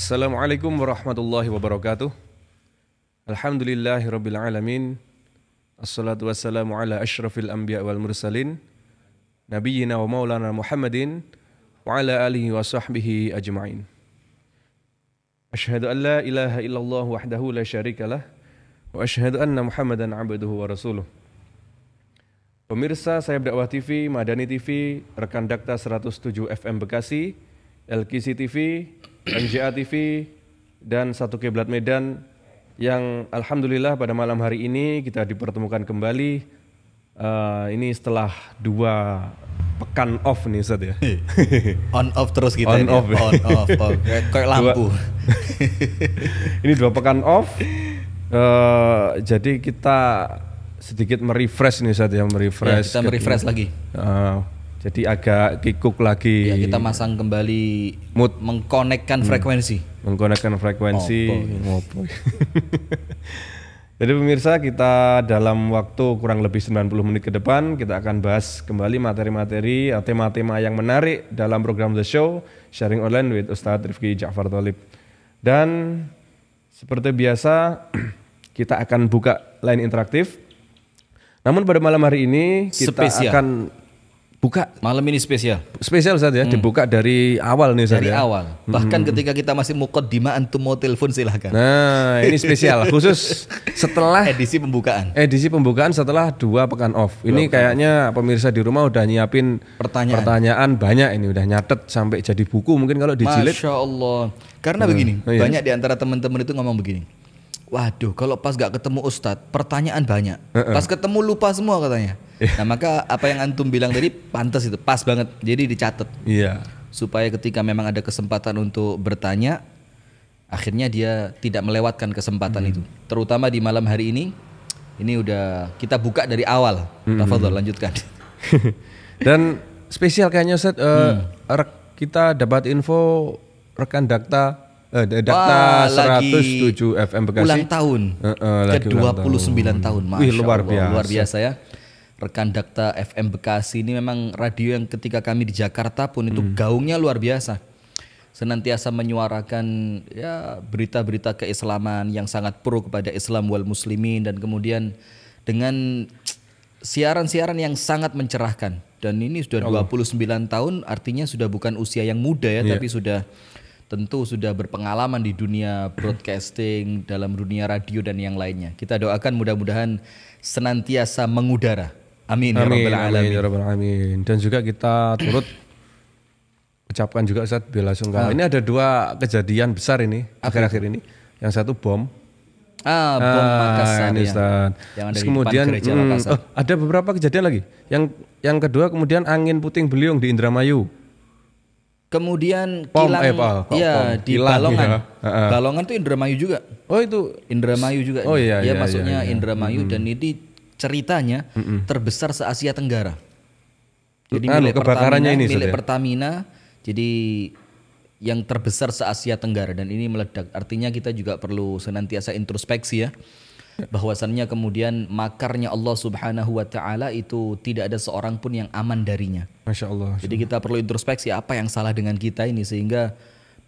Assalamualaikum warahmatullahi wabarakatuh. Alhamdulillahi rabbil alamin. Assalatu wassalamu ala asyrafil anbiya wal mursalin. Nabiyina wa maulana Muhammadin wa ala alihi wa sahbihi ajma'in. Ashhadu an la ilaha illallah wahdahu la syarika lah wa ashhadu anna Muhammadan abduhu wa rasuluh. Pemirsa saya Dakwah TV, Madani TV, Rekan Dakta 107 FM Bekasi, LKC TV, MJA TV dan Satu Kiblat Medan yang alhamdulillah pada malam hari ini kita dipertemukan kembali uh, ini setelah dua pekan off nih Ustaz ya. on off terus kita on ini. Ya? off. Ya. on off. off. kayak lampu. Dua, ini dua pekan off. Uh, jadi kita sedikit merefresh nih Ustaz ya, merefresh. Ya, kita merefresh lagi. Uh, jadi agak kikuk lagi. Ya, kita masang kembali mood mengkonekkan hmm. frekuensi. Mengkonekkan frekuensi. Ngopo. Jadi pemirsa kita dalam waktu kurang lebih 90 menit ke depan kita akan bahas kembali materi-materi tema-tema yang menarik dalam program The Show Sharing Online with Ustadz Rifki Ja'far Talib. Dan seperti biasa kita akan buka line interaktif. Namun pada malam hari ini kita Spesial. akan buka malam ini spesial spesial saat ya hmm. dibuka dari awal nih saja. dari ya. awal bahkan hmm. ketika kita masih mukaddimah antum mau telepon silahkan nah ini spesial khusus setelah edisi pembukaan edisi pembukaan setelah dua pekan off dua ini pekan kayaknya pemirsa di rumah udah nyiapin pertanyaan pertanyaan banyak ini udah nyatet sampai jadi buku mungkin kalau dijilid Masya Allah karena hmm. begini oh, iya. banyak di antara teman-teman itu ngomong begini Waduh, kalau pas gak ketemu Ustadz, pertanyaan banyak. Uh-uh. Pas ketemu lupa semua katanya. Yeah. Nah maka apa yang antum bilang tadi pantas itu, pas banget. Jadi dicatat. Yeah. Supaya ketika memang ada kesempatan untuk bertanya, akhirnya dia tidak melewatkan kesempatan hmm. itu. Terutama di malam hari ini, ini udah kita buka dari awal. Hmm. Tafadhol lanjutkan. Dan spesial kayaknya set uh, mm. kita dapat info rekan Dakta Uh, eh, Dakta Wah, 107 FM Bekasi. Ulang tahun. Uh, uh, ke 29 tahun. tahun. Masya Wih, luar biasa. luar biasa ya. Rekan Dakta FM Bekasi ini memang radio yang ketika kami di Jakarta pun itu hmm. gaungnya luar biasa. Senantiasa menyuarakan ya berita-berita keislaman yang sangat pro kepada Islam wal muslimin dan kemudian dengan siaran-siaran yang sangat mencerahkan. Dan ini sudah ya Allah. 29 tahun artinya sudah bukan usia yang muda ya yeah. tapi sudah tentu sudah berpengalaman di dunia broadcasting, dalam dunia radio dan yang lainnya. Kita doakan mudah-mudahan senantiasa mengudara. Amin. Ya amin. Ya alamin. Ya alamin. Dan juga kita turut ucapkan juga saat bela sungkawa. Ah. Ini ada dua kejadian besar ini akhir-akhir ini. Yang satu bom. Ah, bom ah, Makassar ini, ya. Yang ada Terus kemudian hmm, oh, ada beberapa kejadian lagi. Yang yang kedua kemudian angin puting beliung di Indramayu. Kemudian Pom, eh, kilang eh, ya pom, di kilang, Balongan. Ya. Balongan tuh Indramayu juga. Oh itu Indramayu juga. Oh iya. iya iya, masuknya iya, iya. Indramayu hmm. dan ini ceritanya hmm. terbesar se Asia Tenggara. Jadi Lalu, milik Pertamina, ini milik ya? Pertamina. Jadi yang terbesar se Asia Tenggara dan ini meledak. Artinya kita juga perlu senantiasa introspeksi ya bahwasannya kemudian makarnya Allah Subhanahu wa taala itu tidak ada seorang pun yang aman darinya. Masya Allah. Jadi kita perlu introspeksi apa yang salah dengan kita ini sehingga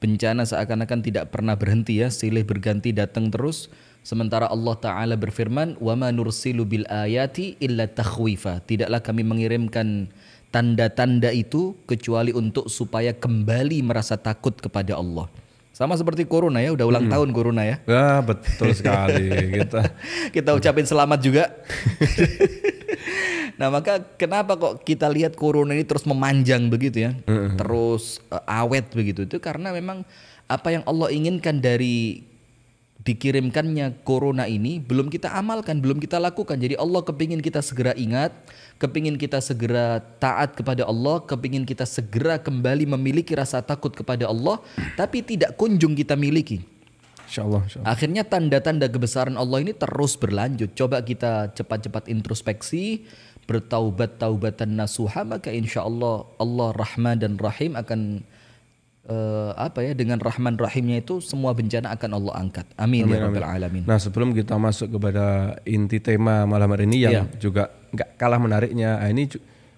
bencana seakan-akan tidak pernah berhenti ya, silih berganti datang terus. Sementara Allah Ta'ala berfirman, wa nursilu bil ayati illa takhwifa." Tidaklah kami mengirimkan tanda-tanda itu kecuali untuk supaya kembali merasa takut kepada Allah. Sama seperti corona ya, udah ulang hmm. tahun corona ya. Ya, betul sekali kita. Gitu. kita ucapin selamat juga. nah, maka kenapa kok kita lihat corona ini terus memanjang begitu ya? Hmm. Terus uh, awet begitu. Itu karena memang apa yang Allah inginkan dari dikirimkannya corona ini belum kita amalkan, belum kita lakukan. Jadi Allah kepingin kita segera ingat, kepingin kita segera taat kepada Allah, kepingin kita segera kembali memiliki rasa takut kepada Allah, tapi tidak kunjung kita miliki. Insya Allah, insya Allah. Akhirnya tanda-tanda kebesaran Allah ini terus berlanjut. Coba kita cepat-cepat introspeksi, bertaubat taubatan nasuha, maka insya Allah Allah Rahman dan Rahim akan uh, apa ya dengan rahman rahimnya itu semua bencana akan Allah angkat. Amin, ya amin ya rabbal alamin. Nah, sebelum kita masuk kepada inti tema malam hari ini yang yeah. juga nggak kalah menariknya, ah, ini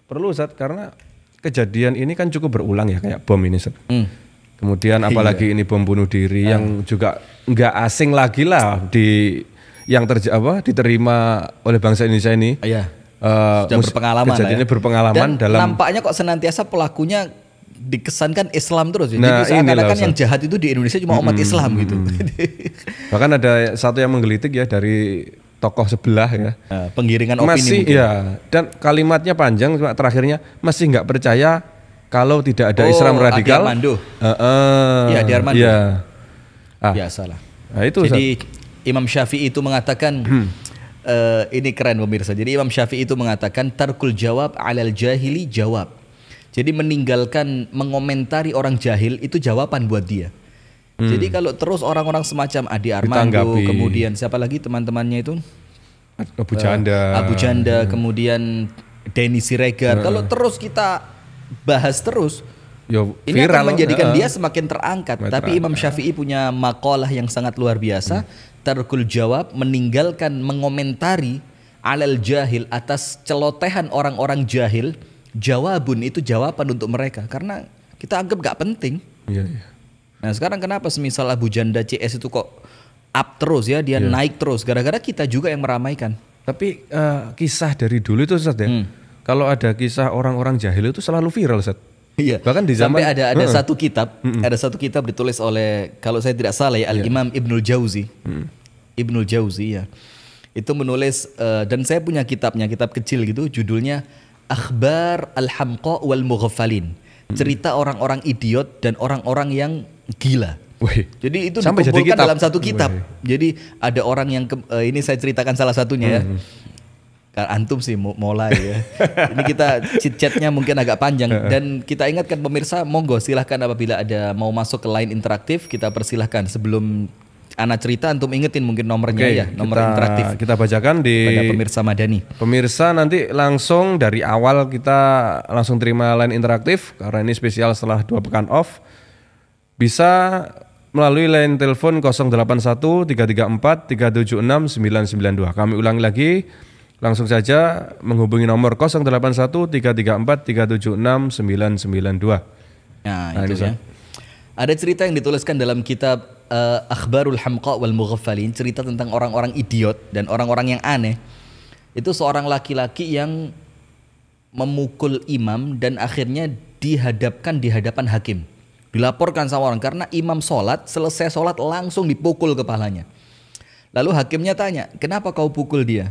perlu saat karena kejadian ini kan cukup berulang ya kayak bom ini hmm. Kemudian iya. apalagi iya. ini bom bunuh diri ah. yang juga nggak asing lagi lah di yang terjadi apa diterima oleh bangsa Indonesia ini. Iya. Uh, Sudah berpengalaman. Ya. berpengalaman Dan dalam nampaknya kok senantiasa pelakunya dikesankan Islam terus. Ya. Nah, Jadi seakan-akan yang jahat itu di Indonesia cuma umat hmm, Islam gitu. Bahkan ada satu yang menggelitik ya dari tokoh sebelah ya. Nah, penggiringan opini. Masih mungkin. ya. Dan kalimatnya panjang cuma terakhirnya masih nggak percaya kalau tidak ada oh, Islam radikal. Iya, Adi Armando. Uh, uh, ya, Adi Armando. Ya. Ah. Ya, salah. Nah, itu Jadi saat. Imam Syafi'i itu mengatakan hmm uh, ini keren pemirsa. Jadi Imam Syafi'i itu mengatakan tarkul jawab alal jahili jawab. Jadi meninggalkan mengomentari orang jahil itu jawaban buat dia. Hmm. Jadi kalau terus orang-orang semacam Adi Armando, Ditanggapi. kemudian siapa lagi teman-temannya itu? Abu Janda. Uh, Abu Janda, hmm. kemudian Denny Siregar. Hmm. Kalau terus kita bahas terus, Yo, ya, viral. ini akan menjadikan hmm. dia semakin terangkat. Metra. Tapi Imam Syafi'i punya makalah yang sangat luar biasa, hmm. terkul jawab, meninggalkan mengomentari alal jahil atas celotehan orang-orang jahil jawabun itu jawaban untuk mereka karena kita anggap gak penting. Iya, iya. Nah sekarang kenapa semisal Abu Janda CS itu kok up terus ya dia iya. naik terus gara-gara kita juga yang meramaikan. Tapi uh, kisah dari dulu itu Ustaz ya. Hmm. Kalau ada kisah orang-orang jahil itu selalu viral Ustaz. Iya. Bahkan di zaman sampai ada ada uh, satu kitab, uh, uh. ada satu kitab ditulis oleh kalau saya tidak salah ya Al yeah. Imam iya. Ibnul Jauzi. Uh. Ibnul Jauzi ya. Itu menulis uh, dan saya punya kitabnya, kitab kecil gitu judulnya akhbar al-hamqa wal mughafalin. Cerita orang-orang idiot dan orang-orang yang gila. Wih. Jadi itu Sampai dikumpulkan jadi dalam satu kitab. Wih. Jadi ada orang yang ke, uh, ini saya ceritakan salah satunya ya. hmm. ya. Antum sih mulai ya. ini kita chit-chatnya mungkin agak panjang dan kita ingatkan pemirsa monggo silahkan apabila ada mau masuk ke lain interaktif kita persilahkan sebelum anak cerita untuk ingetin mungkin nomornya okay, ya, nomor kita, interaktif. Kita bacakan di pada pemirsa Madani. Pemirsa nanti langsung dari awal kita langsung terima line interaktif karena ini spesial setelah dua pekan off. Bisa melalui line telepon 081 334 376 992. Kami ulangi lagi langsung saja menghubungi nomor 081 334 376 992. Nah, nah itu ya. Ada cerita yang dituliskan dalam kitab uh, Akhbarul Hamqa wal Mughaffalin, cerita tentang orang-orang idiot dan orang-orang yang aneh. Itu seorang laki-laki yang memukul imam dan akhirnya dihadapkan di hadapan hakim. Dilaporkan sama orang karena imam sholat, selesai sholat langsung dipukul kepalanya. Lalu hakimnya tanya, kenapa kau pukul dia?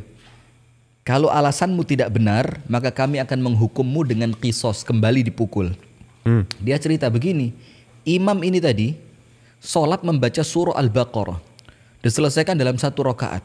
Kalau alasanmu tidak benar, maka kami akan menghukummu dengan kisos kembali dipukul. Hmm. Dia cerita begini, imam ini tadi sholat membaca surah Al-Baqarah. Diselesaikan dalam satu rokaat.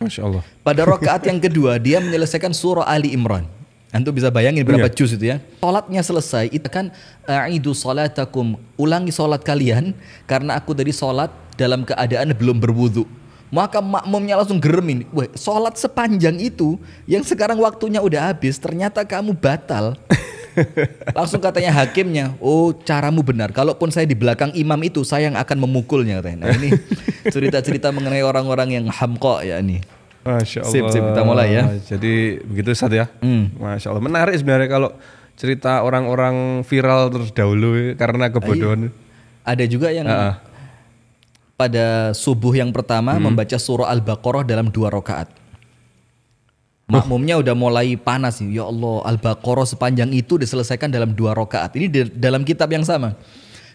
Masya Allah. Pada rokaat yang kedua, dia menyelesaikan surah Ali Imran. Antum bisa bayangin berapa yeah. juz itu ya. Solatnya selesai, itu kan aidu salatakum, ulangi solat kalian karena aku tadi solat dalam keadaan belum berwudu. Maka makmumnya langsung geremin, "Wah, sholat sepanjang itu yang sekarang waktunya udah habis, ternyata kamu batal." Langsung katanya hakimnya, oh caramu benar. Kalaupun saya di belakang imam itu, saya yang akan memukulnya katanya. Nah ini cerita-cerita mengenai orang-orang yang hamko ya ini. Masya Allah. Sip, sip, kita mulai ya. Jadi begitu saat ya. Hmm. Masya Allah. Menarik sebenarnya kalau cerita orang-orang viral terdahulu ya, karena iya. kebodohan. Ada juga yang uh -uh. pada subuh yang pertama hmm. membaca surah Al-Baqarah dalam dua rokaat. Makmumnya udah mulai panas nih. Ya Allah, Al-Baqarah sepanjang itu diselesaikan dalam dua rakaat. Ini di, dalam kitab yang sama.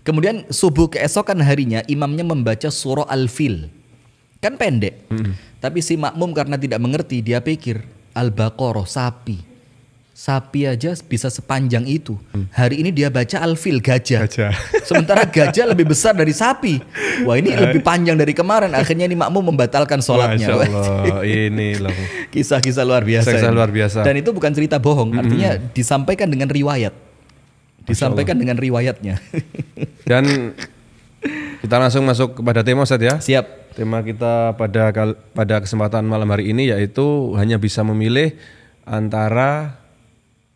Kemudian subuh keesokan harinya imamnya membaca surah Al-Fil. Kan pendek. Hmm. Tapi si makmum karena tidak mengerti dia pikir Al-Baqarah sapi sapi aja bisa sepanjang itu. Hari ini dia baca alfil gajah. gajah. Sementara gajah lebih besar dari sapi. Wah ini lebih panjang dari kemarin. Akhirnya ini makmum membatalkan sholatnya. Masya ini loh. Kisah-kisah luar biasa. Kisah luar biasa. Dan itu bukan cerita bohong. Artinya hmm. disampaikan dengan riwayat. Disampaikan dengan riwayatnya. Dan kita langsung masuk kepada tema Ustaz ya. Siap. Tema kita pada pada kesempatan malam hari ini yaitu hanya bisa memilih antara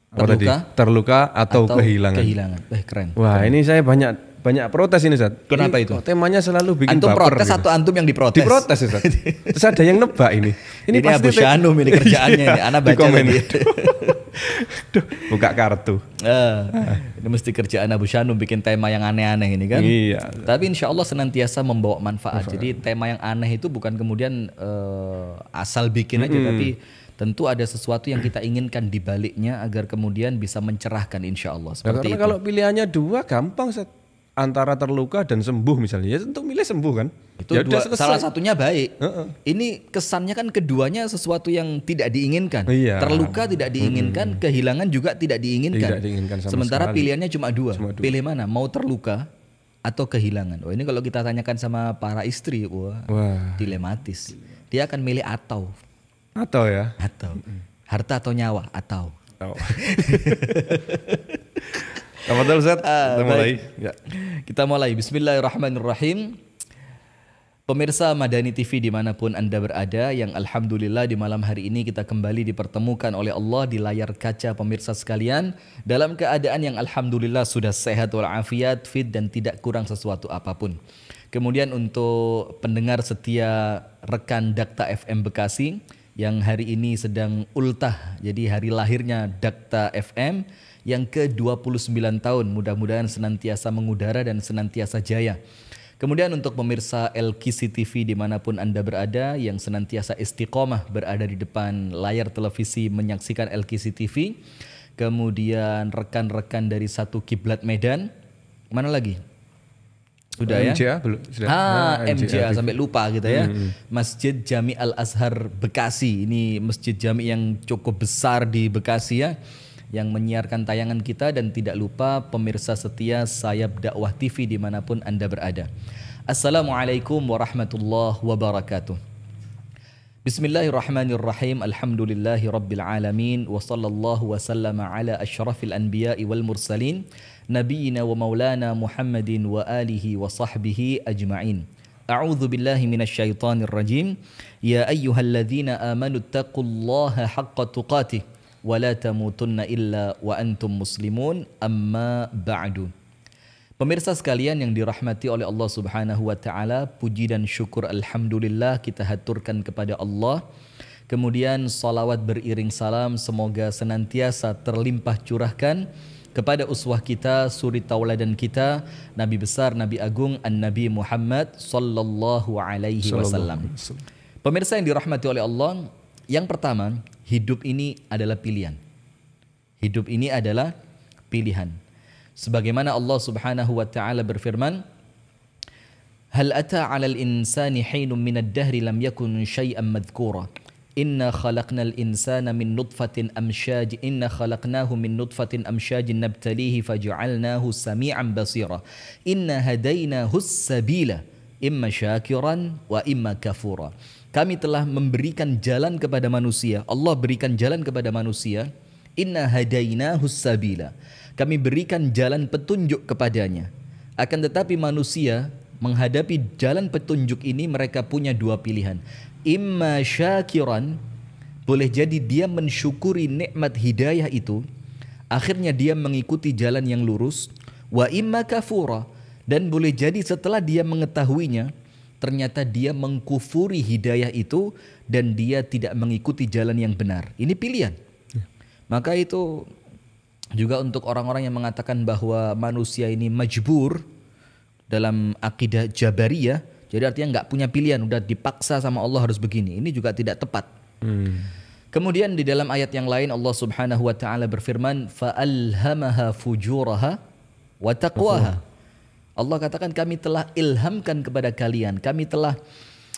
apa terluka, tadi? terluka atau, atau kehilangan. Kehilangan. Eh keren. Wah, keren. ini saya banyak banyak protes ini Zat. Kenapa itu? temanya selalu bikin antum baper. protes gitu. atau antum yang diprotes? Diprotes Zat. Terus ada yang nebak ini. Ini, ini pasti Abu ini iya, kerjaannya ini. Anak baca tadi. Duh, buka kartu. Uh, ini mesti kerjaan Abu Shanum bikin tema yang aneh-aneh ini kan. Iya. Tapi insya Allah senantiasa membawa manfaat. manfaat. Jadi tema yang aneh itu bukan kemudian uh, asal bikin aja, mm -hmm. tapi tentu ada sesuatu yang kita inginkan di baliknya agar kemudian bisa mencerahkan insya Allah. Nah, Seperti ya, karena itu. kalau pilihannya dua gampang set. antara terluka dan sembuh misalnya ya tentu milih sembuh kan. Itu ya dua, salah satunya baik. Uh-uh. Ini kesannya kan keduanya sesuatu yang tidak diinginkan. Iya. Terluka tidak hmm. diinginkan, hmm. kehilangan juga tidak diinginkan. Tidak diinginkan sama Sementara sekali. pilihannya cuma dua. cuma dua. Pilih mana? Mau terluka atau kehilangan. Oh ini kalau kita tanyakan sama para istri, wah, wah. dilematis. Dia akan milih atau atau ya? Atau. Harta atau nyawa atau. Atau. Tafadhal Ustaz, ah, kita mulai. Ya. Kita mulai. Bismillahirrahmanirrahim. Pemirsa Madani TV dimanapun Anda berada yang Alhamdulillah di malam hari ini kita kembali dipertemukan oleh Allah di layar kaca pemirsa sekalian dalam keadaan yang Alhamdulillah sudah sehat walafiat, fit dan tidak kurang sesuatu apapun. Kemudian untuk pendengar setia rekan Dakta FM Bekasi, yang hari ini sedang ultah jadi hari lahirnya Dakta FM yang ke-29 tahun mudah-mudahan senantiasa mengudara dan senantiasa jaya. Kemudian untuk pemirsa LKC TV dimanapun Anda berada yang senantiasa istiqomah berada di depan layar televisi menyaksikan LKC TV. Kemudian rekan-rekan dari satu kiblat Medan. Mana lagi? Ya? Sudah ya? Sudah. Ah, MJA, MGA sampai lupa gitu ya. Hmm. hmm, hmm. Masjid Jami Al Azhar Bekasi. Ini masjid jami yang cukup besar di Bekasi ya yang menyiarkan tayangan kita dan tidak lupa pemirsa setia Sayap Dakwah TV dimanapun Anda berada. Assalamualaikum warahmatullahi wabarakatuh. بسم الله الرحمن الرحيم الحمد لله رب العالمين وصلى الله وسلم على أشرف الأنبياء والمرسلين نبينا ومولانا محمد وآله وصحبه أجمعين أعوذ بالله من الشيطان الرجيم يا أيها الذين آمنوا اتقوا الله حق تقاته ولا تموتن إلا وأنتم مسلمون أما بعد Pemirsa sekalian yang dirahmati oleh Allah Subhanahu wa taala, puji dan syukur alhamdulillah kita haturkan kepada Allah. Kemudian salawat beriring salam semoga senantiasa terlimpah curahkan kepada uswah kita, suri tauladan kita, Nabi besar, Nabi agung, An-Nabi Muhammad sallallahu alaihi wasallam. Pemirsa yang dirahmati oleh Allah, yang pertama, hidup ini adalah pilihan. Hidup ini adalah pilihan Sebagaimana Allah Subhanahu wa taala berfirman, "Hal ata 'alal insani hinum ad dahri lam yakun shay'an madhkura." Inna khalaqnal insana min nutfatin amshaj Inna khalaqnahu min nutfatin amshaj Nabtalihi faj'alnahu sami'an basira Inna hadainahu sabila Imma syakiran wa imma kafura Kami telah memberikan jalan kepada manusia Allah berikan jalan kepada manusia Inna hadainahu sabila kami berikan jalan petunjuk kepadanya. Akan tetapi manusia menghadapi jalan petunjuk ini mereka punya dua pilihan. Imma syakiran, boleh jadi dia mensyukuri nikmat hidayah itu, akhirnya dia mengikuti jalan yang lurus, wa imma kafura, dan boleh jadi setelah dia mengetahuinya, ternyata dia mengkufuri hidayah itu dan dia tidak mengikuti jalan yang benar. Ini pilihan. Ya. Maka itu juga untuk orang-orang yang mengatakan bahwa manusia ini majbur dalam akidah jabariyah jadi artinya nggak punya pilihan udah dipaksa sama Allah harus begini ini juga tidak tepat hmm. kemudian di dalam ayat yang lain Allah subhanahu wa taala berfirman fa'alhamaha fujuraha wa taqwaha Allah katakan kami telah ilhamkan kepada kalian kami telah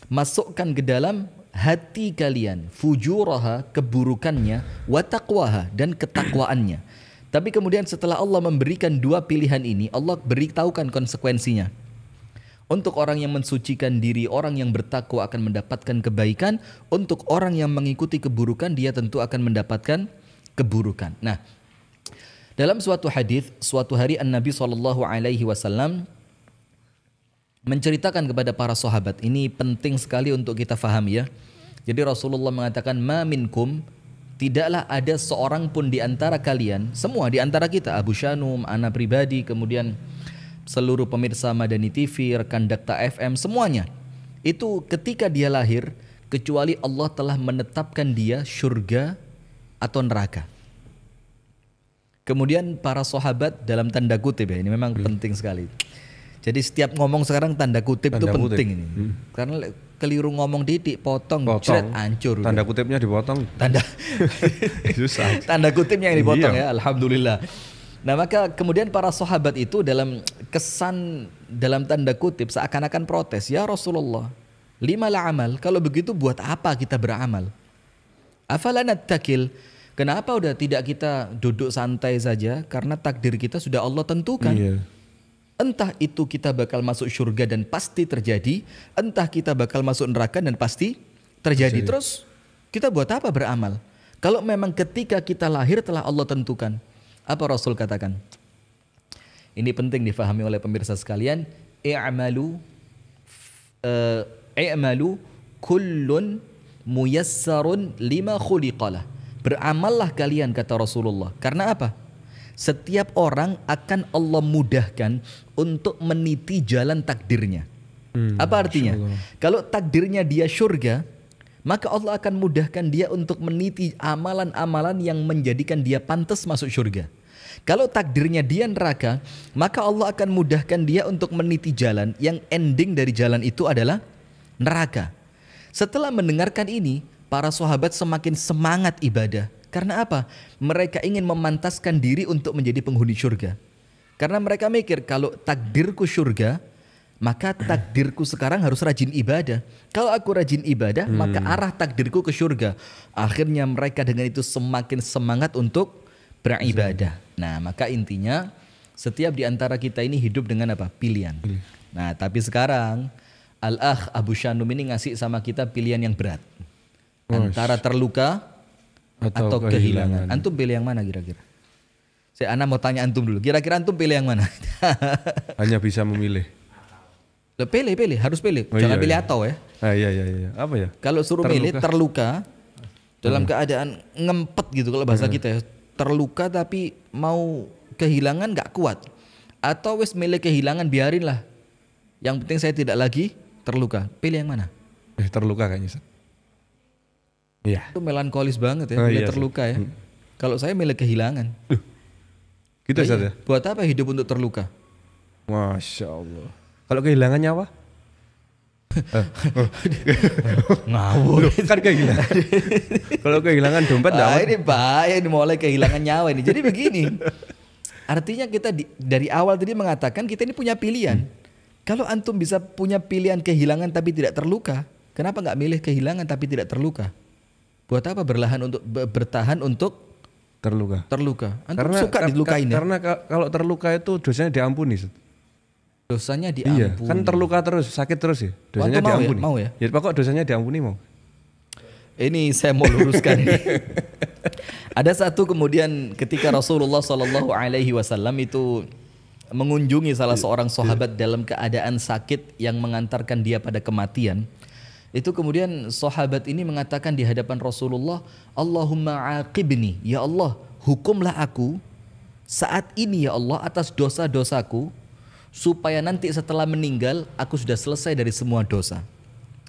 masukkan ke dalam hati kalian fujuraha keburukannya wa taqwaha dan ketakwaannya tapi kemudian setelah Allah memberikan dua pilihan ini, Allah beritahukan konsekuensinya. Untuk orang yang mensucikan diri, orang yang bertakwa akan mendapatkan kebaikan. Untuk orang yang mengikuti keburukan, dia tentu akan mendapatkan keburukan. Nah, dalam suatu hadis, suatu hari An Nabi Shallallahu Alaihi Wasallam menceritakan kepada para sahabat ini penting sekali untuk kita faham ya. Jadi Rasulullah mengatakan, "Ma minkum Tidaklah ada seorang pun di antara kalian, semua di antara kita, Abu Shanum, Ana pribadi, kemudian seluruh pemirsa Madani TV, rekan Dakta FM, semuanya. Itu ketika dia lahir, kecuali Allah telah menetapkan dia surga atau neraka. Kemudian para sahabat dalam tanda kutip ya, ini memang hmm. penting sekali. Jadi setiap ngomong sekarang tanda kutip itu penting ini. Hmm. Karena keliru ngomong didik potong, potong. jret hancur tanda udah. kutipnya dipotong tanda susah tanda kutipnya yang dipotong iya. ya alhamdulillah Nah maka kemudian para sahabat itu dalam kesan dalam tanda kutip seakan-akan protes ya Rasulullah lima lah amal kalau begitu buat apa kita beramal afalanat takil kenapa udah tidak kita duduk santai saja karena takdir kita sudah Allah tentukan iya. Entah itu kita bakal masuk surga dan pasti terjadi, entah kita bakal masuk neraka dan pasti terjadi. Terus kita buat apa beramal? Kalau memang ketika kita lahir telah Allah tentukan. Apa Rasul katakan? Ini penting difahami oleh pemirsa sekalian. I'malu uh, i'malu kullun muyassarun lima khuliqalah. Beramallah kalian kata Rasulullah. Karena apa? Setiap orang akan Allah mudahkan untuk meniti jalan takdirnya. Hmm, Apa artinya? Kalau takdirnya dia surga, maka Allah akan mudahkan dia untuk meniti amalan-amalan yang menjadikan dia pantas masuk surga. Kalau takdirnya dia neraka, maka Allah akan mudahkan dia untuk meniti jalan yang ending dari jalan itu adalah neraka. Setelah mendengarkan ini, para sahabat semakin semangat ibadah karena apa? Mereka ingin memantaskan diri untuk menjadi penghuni surga. Karena mereka mikir kalau takdirku surga, maka takdirku sekarang harus rajin ibadah. Kalau aku rajin ibadah, hmm. maka arah takdirku ke surga. Akhirnya mereka dengan itu semakin semangat untuk beribadah. Nah, maka intinya setiap di antara kita ini hidup dengan apa? Pilihan. Nah, tapi sekarang Al-Akh Abu Shanum ini ngasih sama kita pilihan yang berat. Antara terluka atau, atau kehilangan. kehilangan. Antum pilih yang mana kira-kira? Saya Ana mau tanya antum dulu. Kira-kira antum pilih yang mana? Hanya bisa memilih. Loh, pilih, pilih, harus pilih. Oh, Jangan iya, pilih iya. atau ya. Ah, iya, iya, iya. Apa ya? Kalau suruh terluka. milih terluka dalam hmm. keadaan ngempet gitu kalau bahasa hmm. kita ya. Terluka tapi mau kehilangan nggak kuat. Atau wes milih kehilangan biarinlah. Yang penting saya tidak lagi terluka. Pilih yang mana? Eh, terluka kayaknya. Yeah. Itu melankolis banget ya, oh, iya, terluka ya. Hmm. Kalau saya milik kehilangan. Duh. Gitu ya, iya. ya? Buat apa hidup untuk terluka? Masya Allah. Kalau kehilangan nyawa? Eh. ngawur kan kehilangan kalau kehilangan dompet ah, ini bahaya ini mulai kehilangan nyawa ini jadi begini artinya kita di, dari awal tadi mengatakan kita ini punya pilihan hmm. kalau antum bisa punya pilihan kehilangan tapi tidak terluka kenapa nggak milih kehilangan tapi tidak terluka buat apa berlahan untuk bertahan untuk terluka. Terluka. Antum karena, suka dilukain ya? Karena kalau terluka itu dosanya diampuni. Dosanya diampuni. Iya, kan terluka terus, sakit terus ya. Dosanya Waktu diampuni. Mau ya? Mau ya? Ya, pokok dosanya diampuni mau? Ini saya mau luruskan Ada satu kemudian ketika Rasulullah Shallallahu Alaihi Wasallam itu mengunjungi salah iya, seorang iya. sahabat dalam keadaan sakit yang mengantarkan dia pada kematian. Itu kemudian sahabat ini mengatakan di hadapan Rasulullah, Allahumma aqibni, ya Allah hukumlah aku saat ini ya Allah atas dosa-dosaku supaya nanti setelah meninggal aku sudah selesai dari semua dosa.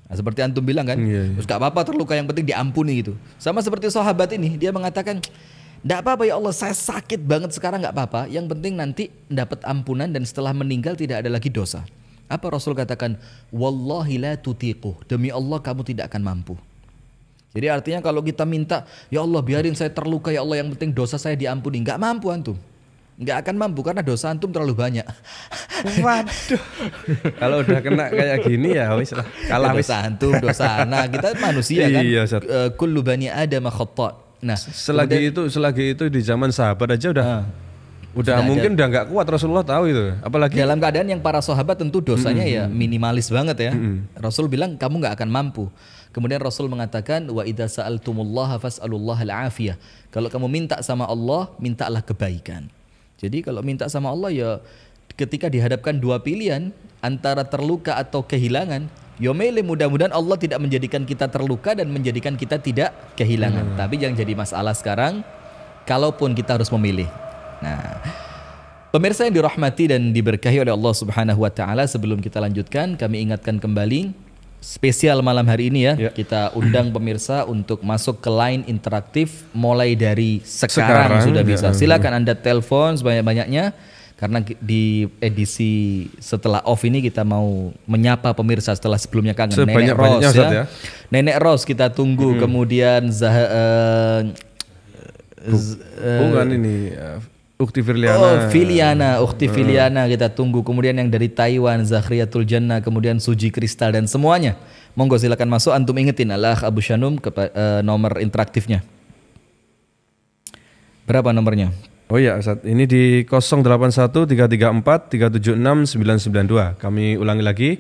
Nah, seperti antum bilang kan, yeah, yeah. terus apa-apa terluka yang penting diampuni gitu. Sama seperti sahabat ini, dia mengatakan, tidak apa-apa ya Allah, saya sakit banget sekarang nggak apa-apa. Yang penting nanti dapat ampunan dan setelah meninggal tidak ada lagi dosa. Apa Rasul katakan? Wallahi la tutiquh. Demi Allah kamu tidak akan mampu. Jadi artinya kalau kita minta, ya Allah biarin saya terluka, ya Allah yang penting dosa saya diampuni. Enggak mampu antum. enggak akan mampu karena dosa antum terlalu banyak. Waduh. kalau udah kena kayak gini ya wis lah. Kalah ya, wis. Dosa antum, dosa anak. Kita manusia kan. Iya, eh, Kullu bani Adam khata'. Nah, selagi kemudian, itu selagi itu di zaman sahabat aja udah uh Udah Sudah mungkin udah nggak kuat Rasulullah tahu itu. Apalagi dalam keadaan yang para sahabat tentu dosanya mm -hmm. ya minimalis banget ya. Mm -hmm. Rasul bilang kamu nggak akan mampu. Kemudian Rasul mengatakan wa idza sa'altumullaha fas'alullaha al-afiyah. Kalau kamu minta sama Allah, mintalah kebaikan. Jadi kalau minta sama Allah ya ketika dihadapkan dua pilihan antara terluka atau kehilangan, ya milih mudah-mudahan Allah tidak menjadikan kita terluka dan menjadikan kita tidak kehilangan. Hmm. Tapi yang jadi masalah sekarang kalaupun kita harus memilih Nah, pemirsa yang dirahmati dan diberkahi oleh Allah Subhanahu wa taala, sebelum kita lanjutkan, kami ingatkan kembali spesial malam hari ini ya. ya. Kita undang pemirsa untuk masuk ke line interaktif mulai dari sekarang, sekarang sudah ya. bisa. Ya. Silakan Anda telepon sebanyak-banyaknya karena di edisi setelah off ini kita mau menyapa pemirsa setelah sebelumnya kangen Sebanyak Nenek Ros ya. ya. Nenek Ros kita tunggu hmm. kemudian Zah, uh, Z, uh, eh, bukan ini eh, Ukti Filiana. Oh, Filiana, Ukti Filiana hmm. kita tunggu. Kemudian yang dari Taiwan, Zahriatul Jannah, kemudian Suji Kristal dan semuanya. Monggo silakan masuk antum ingetin Allah Abu Shanum ke uh, eh, nomor interaktifnya. Berapa nomornya? Oh iya, Ustaz. ini di 081334376992. Kami ulangi lagi